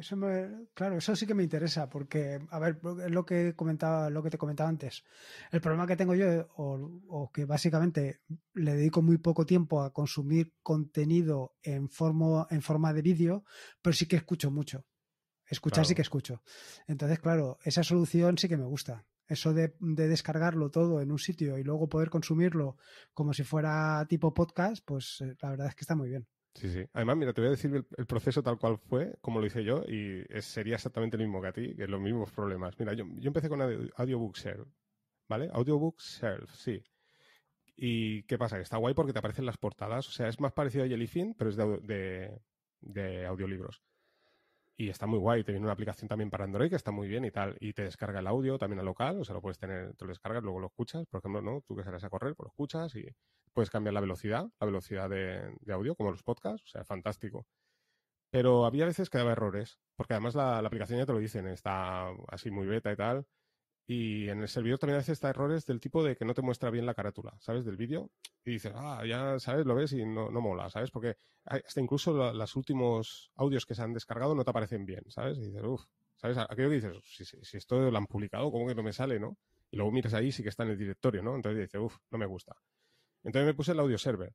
eso claro, eso sí que me interesa, porque, a ver, es lo que comentaba, lo que te comentaba antes. El problema que tengo yo, o, que básicamente le dedico muy poco tiempo a consumir contenido en, forma de vídeo, pero sí que escucho mucho. Escuchar sí que escucho. Entonces, claro, esa solución sí que me gusta. Eso de, descargarlo todo en un sitio y luego poder consumirlo como si fuera tipo podcast, pues eh, la verdad es que está muy bien. Sí, sí. Además, mira, te voy a decir el, proceso tal cual fue, como lo hice yo, y sería exactamente lo mismo que a ti, que los mismos problemas. Mira, yo, yo empecé con Audiobook Self, ¿vale? Audiobook Self, sí. ¿Y qué pasa? Que está guay porque te aparecen las portadas, o sea, es más parecido a Jellyfin, pero es de, de, audiolibros. Y está muy guay, te viene una aplicación también para Android que está muy bien y tal, y te descarga el audio también a local, o sea, lo puedes tener, te lo descargas, luego lo escuchas, por ejemplo, ¿no? Tú que sales a correr, pues lo escuchas y puedes cambiar la velocidad, la velocidad de, audio, como los podcasts, o sea, fantástico. Pero había veces que daba errores, porque además la, aplicación ya te lo dicen, está así muy beta y tal. Y en el servidor también a veces está errores del tipo de que no te muestra bien la carátula, ¿sabes? Del vídeo. Y dices, ah, ya sabes, lo ves y no, no mola, ¿sabes? Porque hasta incluso los últimos audios que se han descargado no te aparecen bien, ¿sabes? Y dices, uff, ¿sabes? Aquello que dices, si, si, esto lo han publicado, ¿cómo que no me sale, no? Y luego miras ahí sí que está en el directorio, ¿no? Entonces dices, uff, no me gusta. Entonces me puse el audio server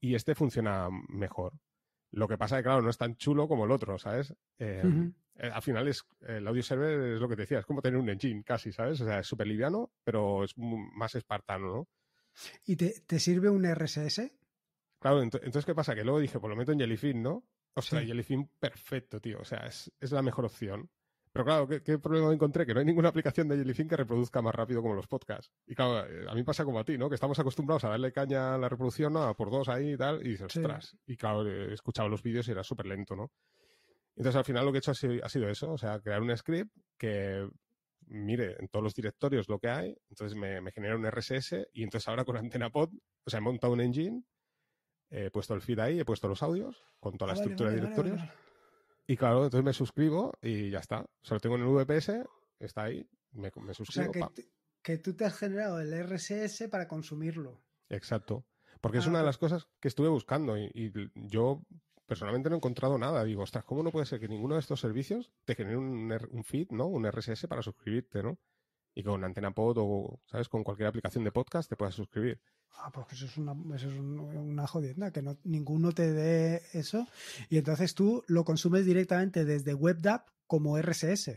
y este funciona mejor. Lo que pasa es que, claro, no es tan chulo como el otro, ¿sabes? Em, eh, al final es el audio server es lo que te decía, es como tener un engine casi, ¿sabes? O sea, es súper liviano, pero es más espartano, ¿no? ¿Y te, te sirve un RSS? Claro, entonces, ¿qué pasa? Que luego dije, pues lo meto en Jellyfin, ¿no? O sea, Jellyfin perfecto, tío. O sea, es la mejor opción. Pero claro, ¿qué, problema encontré? Que no hay ninguna aplicación de Jellyfin que reproduzca más rápido como los podcasts. Y claro, eh, a mí pasa como a ti, ¿no? Que estamos acostumbrados a darle caña a la reproducción, por dos ahí y tal, y dices, ostras. Y claro, eh, escuchado los vídeos y era súper lento, ¿no? Entonces al final lo que he hecho ha sido eso, o sea, crear un script que mire en todos los directorios lo que hay, entonces me, me genera un RSS y entonces ahora con Antena Pod, o sea, he montado un engine, he puesto el feed ahí, he puesto los audios con toda la ah, estructura de directorios. Y claro, entonces me suscribo y ya está. Solo tengo en el VPS, está ahí, me, suscribo. O sea, que, tú te has generado el RSS para consumirlo. Exacto. Porque es ah, una de las cosas que estuve buscando y, yo personalmente no he encontrado nada. Digo, ostras, ¿cómo no puede ser que ninguno de estos servicios te genere un, feed, ¿no? Un RSS para suscribirte, ¿no? Y con Antena Pod o, ¿sabes? Con cualquier aplicación de podcast te puedas suscribir. Ah, pues eso es una, eso es una jodienda, que ninguno te dé eso. Y entonces tú lo consumes directamente desde WebDAP como RSS.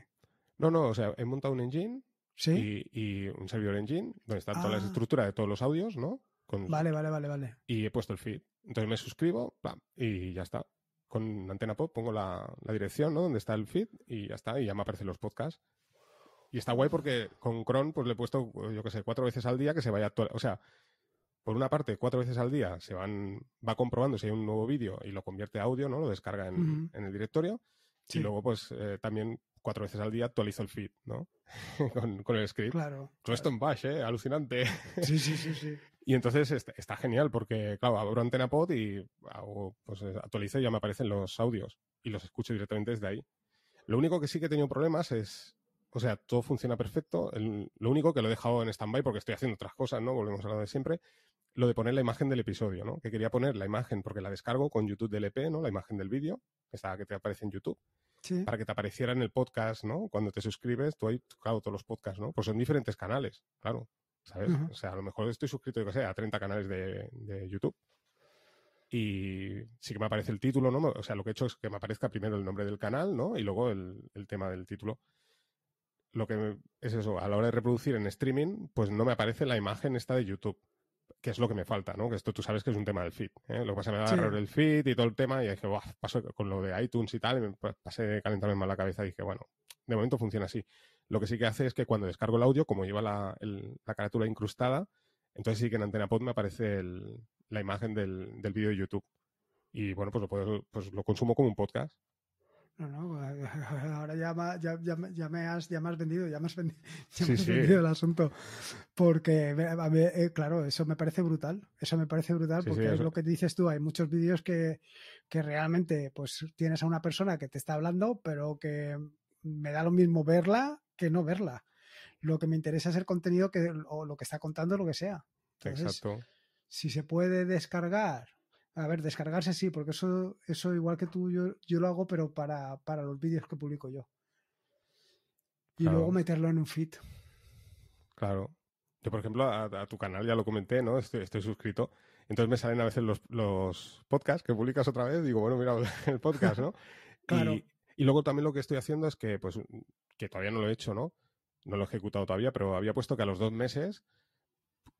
No, no, o sea, he montado un engine ¿Sí? y, un servidor engine donde está toda la ah. estructura de todos los audios, ¿no? vale, vale, vale, vale. Y he puesto el feed. Entonces me suscribo, y ya está. Con Antena Pop pongo la, dirección, ¿no? Donde está el feed y ya está. Y ya me aparecen los podcasts. Y está guay porque con Chrome pues le he puesto, yo qué sé, cuatro veces al día que se vaya a O sea, por una parte, cuatro veces al día se van, va comprobando si hay un nuevo vídeo y lo convierte a audio, ¿no? Lo descarga en, el directorio. Y luego, pues, eh, también cuatro veces al día actualizo el feed, ¿no? (laughs) con, el script. Claro. Todo esto en bash, ¿eh? Alucinante. sí, sí, sí, sí. (laughs) Y entonces está, genial porque, claro, abro antena pod y pues, eh, actualizo y ya me aparecen los audios y los escucho directamente desde ahí. Lo único que sí que he tenido problemas es o sea, todo funciona perfecto. lo único que lo he dejado en stand-by porque estoy haciendo otras cosas, ¿no? Volvemos a lo de siempre lo de poner la imagen del episodio, ¿no? Que quería poner la imagen, porque la descargo con YouTube DLP, e ¿no? La imagen del vídeo, está que te aparece en YouTube. Para que te apareciera en el podcast, ¿no? Cuando te suscribes, tú ahí, tocado todos los podcasts, ¿no? Pues son diferentes canales, claro. ¿Sabes? O sea, a lo mejor estoy suscrito, yo que sé, a 30 canales de, YouTube. Y sí que me aparece el título, ¿no? O sea, lo que he hecho es que me aparezca primero el nombre del canal, ¿no? Y luego el, el tema del título lo que es eso, a la hora de reproducir en streaming, pues no me aparece la imagen esta de YouTube que es lo que me falta, ¿no? Que esto tú sabes que es un tema del feed. ¿eh? Lo que pasa me error el feed y todo el tema y dije, Buah, paso con lo de iTunes y tal, y me pasé calentándome calentarme mal la cabeza y dije, bueno, de momento funciona así. Lo que sí que hace es que cuando descargo el audio, como lleva la, carátula incrustada, entonces sí que en Antena Pod me aparece la imagen del, del vídeo de YouTube. Y bueno, pues lo, pues lo consumo como un podcast. No, ahora ya, me has, vendido, ya me has, (laughs) vendido, el asunto. Porque, eh, claro, eso me parece brutal. Eso me parece brutal porque es lo que dices tú. Hay muchos vídeos que, que realmente pues tienes a una persona que te está hablando, pero que me da lo mismo verla que no verla. Lo que me interesa es el contenido que, o lo que está contando, lo que sea. Exacto. Si se puede descargar a ver, descargarse sí, porque eso, eso igual que tú, yo, yo lo hago, pero para, para los vídeos que publico yo. Y luego meterlo en un feed. Claro. Yo, por ejemplo, a, tu canal ya lo comenté, ¿no? Estoy, suscrito. Entonces me salen a veces los, los podcasts que publicas otra vez. Digo, bueno, mira (laughs) el podcast, ¿no? (laughs) claro. Y, y, luego también lo que estoy haciendo es que, pues, que todavía no lo he hecho, ¿no? No lo he ejecutado todavía, pero había puesto que a los dos meses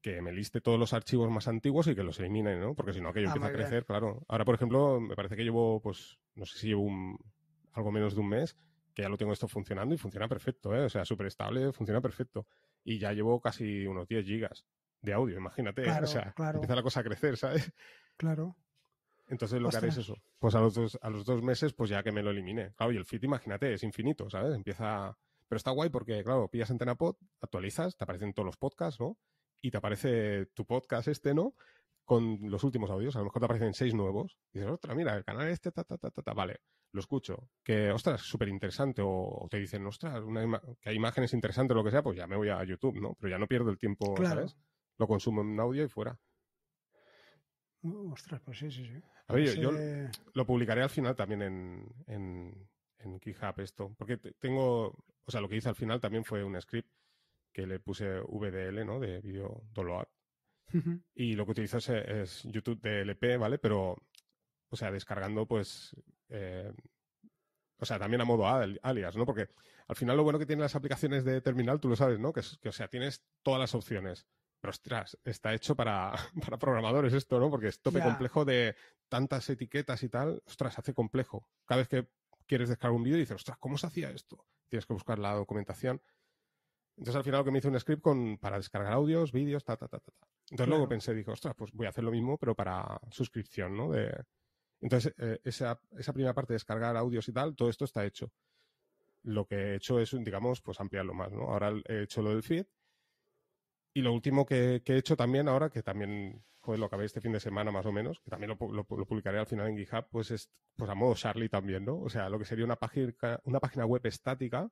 que me liste todos los archivos más antiguos y que los elimine, ¿no? Porque si no, aquello ah, empieza a crecer, claro. Ahora, por ejemplo, me parece que llevo, pues, no sé si llevo un, algo menos de un mes, que ya lo tengo esto funcionando y funciona perfecto, ¿eh? O sea, súper estable, funciona perfecto. Y ya llevo casi unos 10 gigas de audio, imagínate. (laughs) o sea, empieza la cosa a crecer, ¿sabes? Claro. Entonces lo que haré es eso. Pues a los, dos, a los dos meses, pues ya que me lo elimine. Claro, y el feed, imagínate, es infinito, ¿sabes? Empieza... Pero está guay porque, claro, pillas Antena actualizas, te aparecen todos los podcasts, ¿no? y te aparece tu podcast este, ¿no? Con los últimos audios, a lo mejor te aparecen seis nuevos. Y dices, ostras, mira, el canal este, ta, ta, ta, ta, ta, vale, lo escucho. Que, ostras, súper interesante. O, te dicen, ostras, que hay imágenes interesantes o lo que sea, pues ya me voy a YouTube, ¿no? Pero ya no pierdo el tiempo, ¿sabes? Lo consumo en un audio y fuera. ostras, pues sí, sí, sí. A ver, yo, pues, eh, lo publicaré al final también en, en, en GitHub esto, porque tengo, o sea, lo que hice al final también fue un script que le puse VDL, ¿no? De video download. Y lo que utilizo es, YouTube DLP, ¿vale? Pero, o sea, descargando, pues, eh, o sea, también a modo alias, ¿no? Porque al final lo bueno que tienen las aplicaciones de terminal, tú lo sabes, ¿no? Que, que o sea, tienes todas las opciones. Pero ostras, está hecho para, (laughs) programadores esto, ¿no? Porque es tope complejo de tantas etiquetas y tal. Ostras, hace complejo. Cada vez que quieres descargar un vídeo dices, ostras, ¿cómo se hacía esto? Tienes que buscar la documentación. Entonces al final lo que me hice un script con, para descargar audios, vídeos, ta, ta, ta, ta. Entonces luego pensé, dije, ostras, pues voy a hacer lo mismo, pero para suscripción, ¿no? De... Entonces eh, esa, primera parte de descargar audios y tal, todo esto está hecho. Lo que he hecho es, digamos, pues ampliarlo más, ¿no? Ahora he hecho lo del feed. Y lo último que, he hecho también ahora, que también, joder, lo acabé este fin de semana más o menos, que también lo, lo, publicaré al final en GitHub, pues es pues a modo Charlie también, ¿no? O sea, lo que sería una página, una página web estática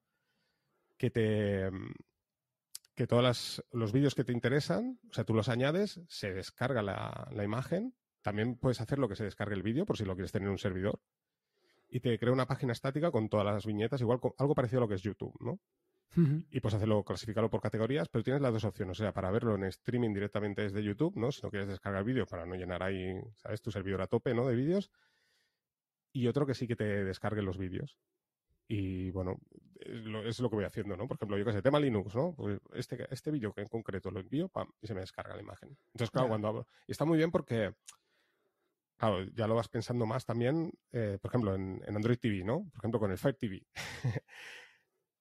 que te, mm, que todos los vídeos que te interesan, o sea, tú los añades, se descarga la, imagen, también puedes hacer lo que se descargue el vídeo por si lo quieres tener en un servidor, y te crea una página estática con todas las viñetas, igual algo parecido a lo que es YouTube, ¿no? Y puedes hacerlo, clasificarlo por categorías, pero tienes las dos opciones, o sea, para verlo en streaming directamente desde YouTube, ¿no? Si no quieres descargar el vídeo para no llenar ahí, ¿sabes? Tu servidor a tope, ¿no? De vídeos. Y otro que sí que te descargue los vídeos. Y bueno, es lo, que voy haciendo, ¿no? Por ejemplo, yo que sé, tema Linux, ¿no? Pues este, este vídeo que en concreto lo envío, y se me descarga la imagen. Entonces, claro, cuando hablo. Y está muy bien porque, claro, ya lo vas pensando más también, eh, por ejemplo, en, Android TV, ¿no? Por ejemplo, con el Fire TV. (laughs)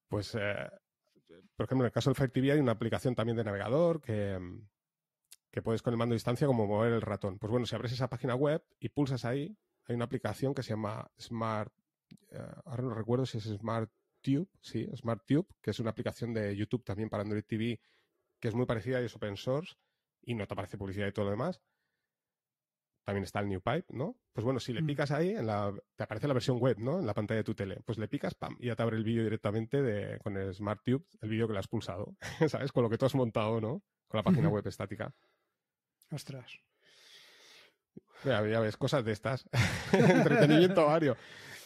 pues, eh, por ejemplo, en el caso del Fire TV hay una aplicación también de navegador que, que puedes con el mando de distancia como mover el ratón. Pues bueno, si abres esa página web y pulsas ahí, hay una aplicación que se llama Smart eh, ahora no recuerdo si es SmartTube, sí, SmartTube, que es una aplicación de YouTube también para Android TV que es muy parecida y es open source y no te aparece publicidad y todo lo demás. También está el New Pipe, ¿no? Pues bueno, si le mm. picas ahí, en la, te aparece la versión web, ¿no? En la pantalla de tu tele. Pues le picas, pam, y ya te abre el vídeo directamente de, con el SmartTube, el vídeo que le has pulsado, (laughs) ¿sabes? Con lo que tú has montado, ¿no? Con la página web estática. Ostras. Ya, ya, ves, cosas de estas. (laughs) Entretenimiento vario.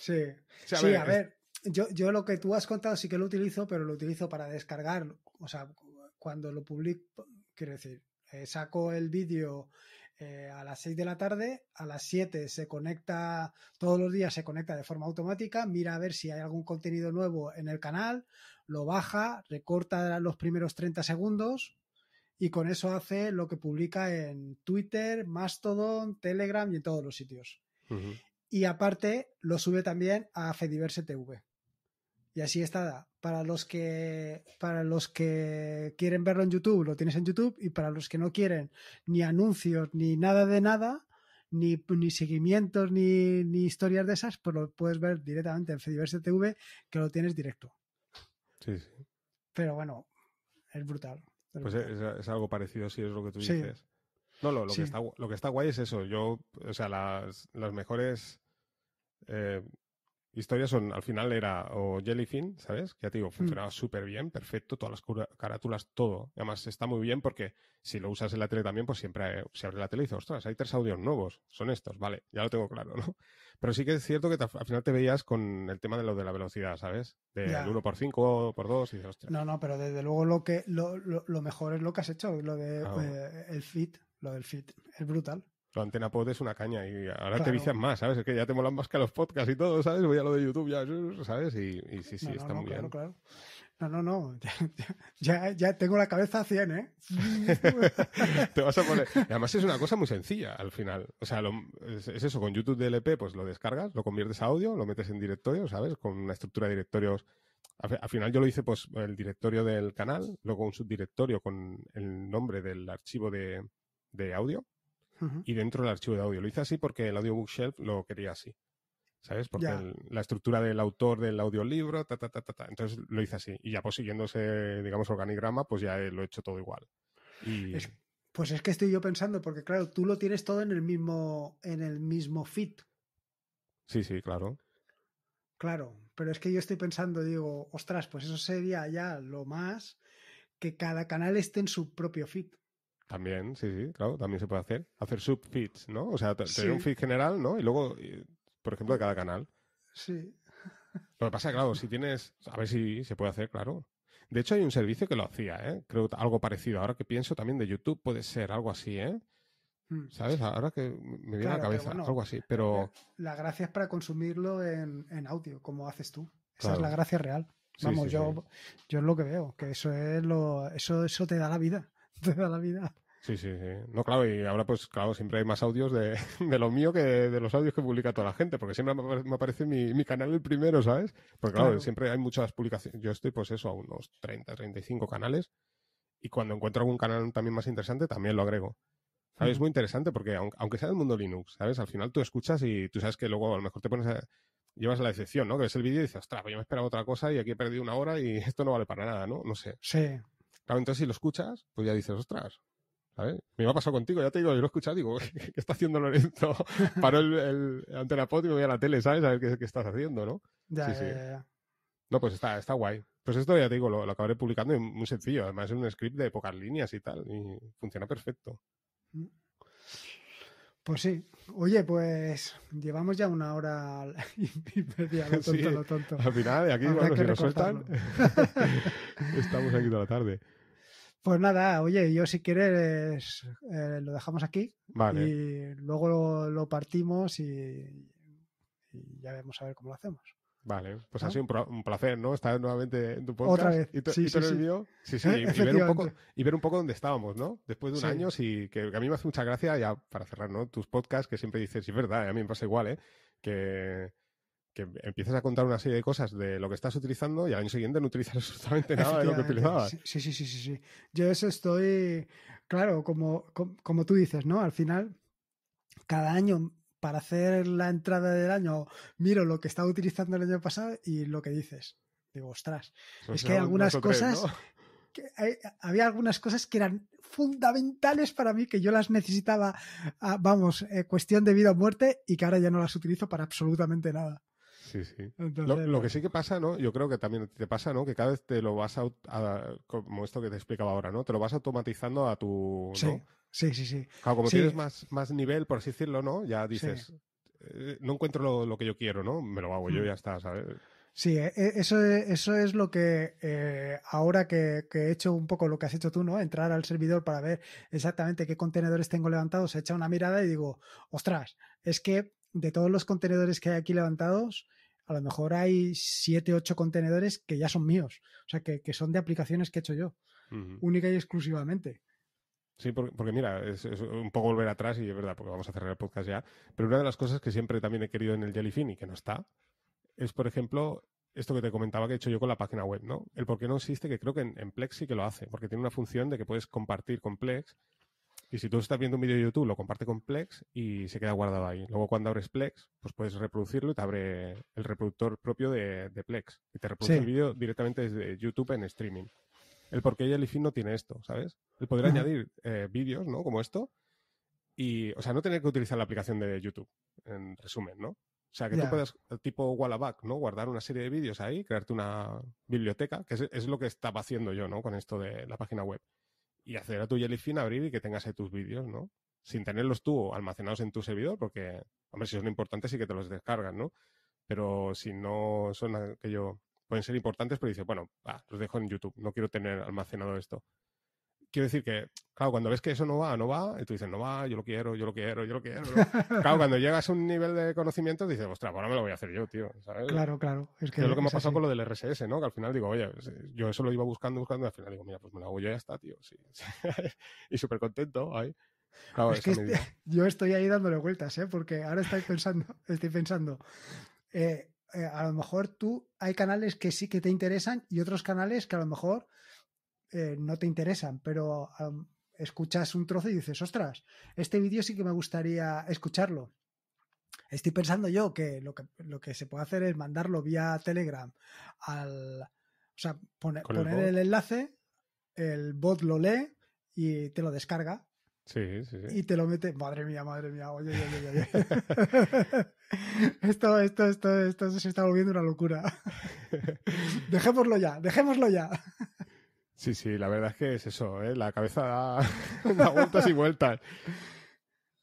Sí, a ver, Yo, yo lo que tú has contado sí que lo utilizo, pero lo utilizo para descargar. O sea, cuando lo publico, quiero decir, eh, saco el vídeo eh, a las 6 de la tarde, a las 7 se conecta, todos los días se conecta de forma automática, mira a ver si hay algún contenido nuevo en el canal, lo baja, recorta los primeros 30 segundos y con eso hace lo que publica en Twitter, Mastodon, Telegram y en todos los sitios y aparte lo sube también a Fediverse TV. Y así está. Para los que para los que quieren verlo en YouTube, lo tienes en YouTube y para los que no quieren ni anuncios ni nada de nada, ni, seguimientos ni, historias de esas, pues lo puedes ver directamente en Fediverse TV que lo tienes directo. Sí, sí. Pero bueno, es brutal. pues Es, algo parecido si es lo que tú dices. Sí. No, lo, que está, lo que está guay es eso. Yo, o sea, las, las mejores eh, historias son, al final era o Jellyfin, ¿sabes? Que ya te digo, mm. funcionaba súper bien, perfecto, todas las carátulas, todo. Además, está muy bien porque si lo usas en la tele también, pues siempre eh, se abre la tele y dices, ostras, hay tres audios nuevos, son estos, vale, ya lo tengo claro, ¿no? (laughs) Pero sí que es cierto que al final te veías con el tema de lo de la velocidad, ¿sabes? Del de 1 por 5 por 2 y No, no, pero desde luego lo que lo, lo, mejor es lo que has hecho, lo de ah, eh, el fit, lo del fit, es brutal. La antena pod es una caña y ahora te vicias más, ¿sabes? Es que ya te molan más que los podcasts y todo, ¿sabes? Voy a lo de YouTube ya, ¿sabes? Y, sí, sí, está muy bien. Claro. No, no, no. (laughs) Ya, ya, tengo la cabeza a 100, ¿eh? (laughs) te vas a poner. Además, es una cosa muy sencilla al final. O sea, es, eso. Con YouTube DLP, e pues lo descargas, lo conviertes a audio, lo metes en directorio, ¿sabes? Con una estructura de directorios. Al, final, yo lo hice, pues, el directorio del canal, luego un subdirectorio con el nombre del archivo de audio y dentro del archivo de audio. Lo hice así porque el audio bookshelf lo quería así. ¿Sabes? Porque la estructura del autor del audiolibro, ta, ta, ta, ta, ta. Entonces lo hice así. Y ya pues digamos, organigrama, pues ya lo he hecho todo igual. pues es que estoy yo pensando, porque claro, tú lo tienes todo en el mismo, en el mismo fit Sí, sí, claro. Claro, pero es que yo estoy pensando, digo, ostras, pues eso sería ya lo más que cada canal esté en su propio fit también, sí, sí, claro, también se puede hacer. Hacer subfeeds, ¿no? O sea, tener un feed general, ¿no? Y luego, por ejemplo, de cada canal. Sí. (laughs) Lo que pasa, claro, si tienes, a ver si se puede hacer, claro. De hecho, hay un servicio que lo hacía, ¿eh? Creo algo parecido. Ahora que pienso también de YouTube puede ser algo así, ¿eh? Hmm. ¿Sabes? Ahora que me viene a la cabeza, algo así, pero... Eh, la gracia es para consumirlo en, audio, como haces tú. Esa es la gracia real. Vamos, yo, yo es lo que veo, que eso es lo, eso, eso te da la vida. (laughs) Te da la vida. Sí, sí, sí. No, claro, y ahora pues, claro, siempre hay más audios (laughs) de, lo mío que de, los audios que publica toda la gente, porque siempre me aparece mi, canal el primero, ¿sabes? Porque claro, siempre hay muchas publicaciones. Yo estoy pues eso, a unos 30, 35 canales, y cuando encuentro algún canal también más interesante, también lo agrego. ¿Sabes? Es muy interesante porque aunque sea del mundo Linux, ¿sabes? Al final tú escuchas y tú sabes que luego a lo mejor te pones a, llevas la decepción, ¿no? Que ves el vídeo y dices, ostras, pues yo me esperaba otra cosa y aquí he perdido una hora y (laughs) esto no vale para nada, ¿no? No sé. Sí. Claro, entonces si lo escuchas, pues ya dices, ostras, ¿sabes? Me ha pasado contigo, ya te digo, yo lo he escuchado, digo, (laughs) ¿qué está haciendo Lorenzo? (laughs) Paro el, el y voy a la tele, ¿sabes? A ver qué, estás haciendo, ¿no? Ya, sí, Ya, no, pues está, está guay. Pues esto ya te digo, lo, acabaré publicando y muy sencillo. Además es un script de pocas líneas y tal. Y funciona perfecto. Mm. Pues sí. Oye, pues llevamos ya una hora (laughs) y lo tonto, lo tonto. Al final, de aquí, bueno, si nos sueltan, estamos aquí toda la tarde. Pues nada, oye, yo si quieres eh, lo dejamos aquí vale. y luego lo, partimos y, ya vemos a ver cómo lo hacemos. Vale, pues ha sido un placer, ¿no? Estar nuevamente en tu podcast. Otra vez. Y, ver un poco, y ver un poco dónde estábamos, ¿no? Después de un año, sí, que a mí me hace mucha gracia, ya para cerrar, ¿no? Tus podcasts que siempre dices, es verdad, a mí me pasa igual, ¿eh? Que, que empiezas a contar una serie de cosas de lo que estás utilizando y al año siguiente no utilizas (laughs) absolutamente nada de lo que utilizabas. Sí, sí, sí, sí, sí. Yo eso estoy, claro, como, como, tú dices, ¿no? Al final, cada año, para hacer la entrada del año, miro lo que estaba utilizando el año pasado y lo que dices. Digo, ostras, es que hay algunas cosas... Que eh, había algunas cosas que eran fundamentales para mí, que yo las necesitaba, ah, vamos, eh, cuestión de vida o muerte, y que ahora ya no las utilizo para absolutamente nada. Sí, sí. lo, que sí que pasa, ¿no? Yo creo que también te pasa, ¿no? Que cada vez te lo vas a, como esto que te explicaba ahora, ¿no? Te lo vas automatizando a tu. Sí, sí, sí, como tienes más, más nivel, por así decirlo, ¿no? Ya dices, eh, no encuentro lo, que yo quiero, ¿no? Me lo hago yo, mm. ya está, ¿sabes? Sí, eh, eh, eso, e, eso es lo que ahora que, he hecho un poco lo que has hecho tú, ¿no? Entrar al servidor para ver exactamente qué contenedores tengo levantados, he echa una mirada y digo, ostras, es que de todos los contenedores que hay aquí levantados, a lo mejor hay siete ocho contenedores que ya son míos, o sea, que, son de aplicaciones que he hecho yo, única y exclusivamente. Sí, porque, mira, es, un poco volver atrás y es verdad, porque vamos a cerrar el podcast ya, pero una de las cosas que siempre también he querido en el Jellyfin y que no está, es por ejemplo esto que te comentaba que he hecho yo con la página web, ¿no? El por qué no existe, que creo que en, en Plex sí que lo hace, porque tiene una función de que puedes compartir con Plex y si tú estás viendo un vídeo de YouTube, lo comparte con Plex y se queda guardado ahí. Luego cuando abres Plex, pues puedes reproducirlo y te abre el reproductor propio de, Plex. Y te reproduce el vídeo directamente desde YouTube en streaming. El porqué y no tiene esto, ¿sabes? El poder añadir eh, vídeos, ¿no? Como esto. Y, o sea, no tener que utilizar la aplicación de YouTube, en resumen, ¿no? O sea, que tú puedas, eh, tipo Wallaback, ¿no? Guardar una serie de vídeos ahí, crearte una biblioteca, que es, lo que estaba haciendo yo, ¿no? Con esto de la página web y acceder a tu Jellyfin, abrir y que tengas tus vídeos, ¿no? Sin tenerlos tú almacenados en tu servidor, porque, hombre, si son importantes sí que te los descargas, ¿no? Pero si no son aquello, pueden ser importantes, pero pues dices, bueno, los dejo en YouTube, no quiero tener almacenado esto quiero decir que, claro, cuando ves que eso no va, no va, y tú dices, no va, yo lo quiero, yo lo quiero, yo lo quiero. claro, cuando llegas a un nivel de conocimiento, dices, ostras, pues ahora me lo voy a hacer yo, tío. Claro, claro. Es, lo que me ha pasado con lo del RSS, ¿no? Que al final digo, oye, pues, eh, yo eso lo iba buscando, buscando, y al final digo, mira, pues me lo hago yo ya está, tío. Sí. (laughs) y súper contento, ahí. Claro, es que (laughs) yo estoy ahí dándole vueltas, ¿eh? Porque ahora estoy pensando, (laughs) estoy pensando. Eh, eh, a lo mejor tú hay canales que sí que te interesan y otros canales que a lo mejor eh, no te interesan, pero escuchas un trozo y dices, ostras, este vídeo sí que me gustaría escucharlo. Estoy pensando yo que lo que, se puede hacer es mandarlo vía Telegram al... O sea, poner el, enlace, el bot lo lee y te lo descarga. Sí, sí, sí. Y te lo mete. Madre mía, madre mía. Oye, oye, oye, (laughs) (laughs) esto, esto, esto se está volviendo una locura. (laughs) dejémoslo ya, dejémoslo ya. Sí, sí, la verdad es que es eso, ¿eh? la cabeza da, (laughs) vueltas y vueltas.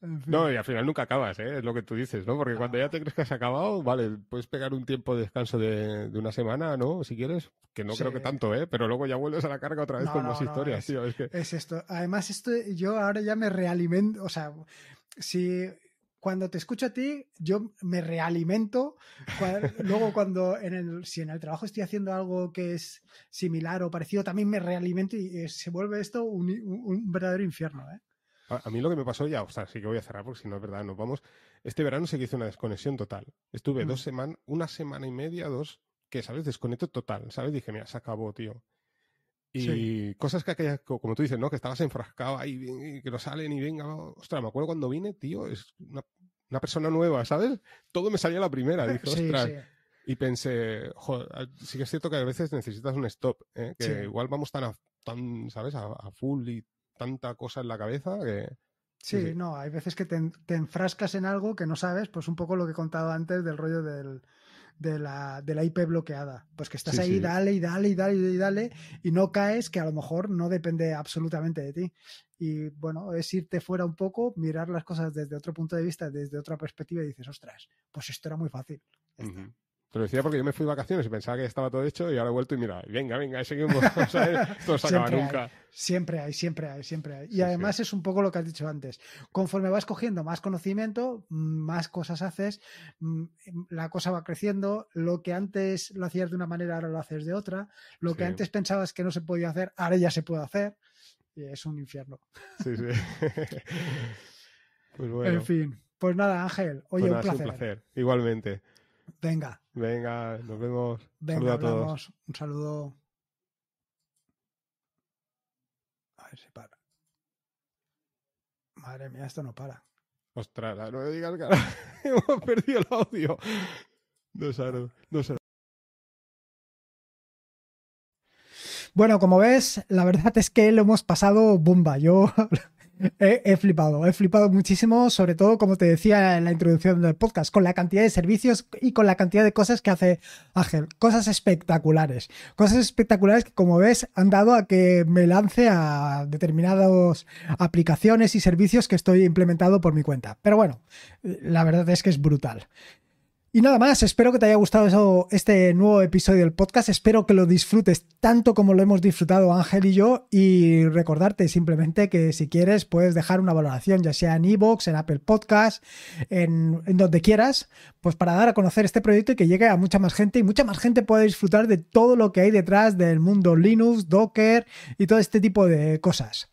No, y al final nunca acabas, ¿eh? es lo que tú dices, ¿no? Porque cuando ya te crees que has acabado, vale, puedes pegar un tiempo de descanso de, una semana, ¿no? Si quieres, que no creo que tanto, ¿eh? Pero luego ya vuelves a la carga otra vez con más historias, es, Es, es esto. Además, esto yo ahora ya me realimento, o sea, si cuando te escucho a ti, yo me realimento. (laughs) luego, cuando en el, si en el trabajo estoy haciendo algo que es similar o parecido, también me realimento y eh, se vuelve esto un, verdadero infierno. ¿eh? A, mí lo que me pasó ya, o sea, sí que voy a cerrar porque si no es verdad, nos vamos. Este verano sí que hizo una desconexión total. Estuve dos mm. semanas, una semana y media, dos, que, ¿sabes? Desconecto total, ¿sabes? Dije, mira, se acabó, tío. Y cosas que como tú dices, ¿no? Que estabas enfrascado ahí, y que no salen y venga, ostras, me acuerdo cuando vine, tío, es una, persona nueva, ¿sabes? Todo me salía a la primera, dijo (laughs) ostras. Y pensé, joder, ah, sí que es cierto que a veces necesitas un stop, ¿eh? que igual vamos tan, tan ¿sabes? A, full y tanta cosa en la cabeza que... Sí, no, hay veces que te enfrascas en algo que no sabes, pues un poco lo que he contado antes del rollo del, de la, de la IP bloqueada. Pues que estás ahí, dale y dale y dale y dale, y no caes, que a lo mejor no depende absolutamente de ti. Y bueno, es irte fuera un poco, mirar las cosas desde otro punto de vista, desde otra perspectiva, y dices, ostras, pues esto era muy fácil. Te lo decía porque yo me fui de vacaciones y pensaba que estaba todo hecho y ahora he vuelto y mira, venga, venga, seguimos. (laughs) esto se acaba nunca. siempre hay, siempre hay, siempre hay. Y además es un poco lo que has dicho antes. Conforme vas cogiendo más conocimiento, más cosas haces, mm, la cosa va creciendo. Lo que antes lo hacías de una manera, ahora lo haces de otra. Lo que antes pensabas que no se podía hacer, ahora ya se puede hacer. es un infierno. Sí, sí. (laughs) Pues en fin. Pues nada, Ángel. Oye, pues un placer. un placer. Igualmente. Venga, Venga, nos vemos. Venga, a todos. Un saludo. A ver si para. Madre mía, esto no para. Ostras, no me digas que (laughs) hemos perdido el audio. No se no Bueno, como ves, la verdad es que lo hemos pasado bomba. Yo He, flipado, he flipado muchísimo, sobre todo, como te decía en la introducción del podcast, con la cantidad de servicios y con la cantidad de cosas que hace Ángel. Cosas espectaculares. Cosas espectaculares que, como ves, han dado a que me lance a determinadas aplicaciones y servicios que estoy implementando por mi cuenta. Pero bueno, la verdad es que es brutal. Y nada más, espero que te haya gustado este nuevo episodio del podcast, espero que lo disfrutes tanto como lo hemos disfrutado Ángel y yo y recordarte simplemente que si quieres puedes dejar una valoración ya sea en EVOX, en Apple Podcast, en, en donde quieras, pues para dar a conocer este proyecto y que llegue a mucha más gente y mucha más gente pueda disfrutar de todo lo que hay detrás del mundo Linux, Docker y todo este tipo de cosas.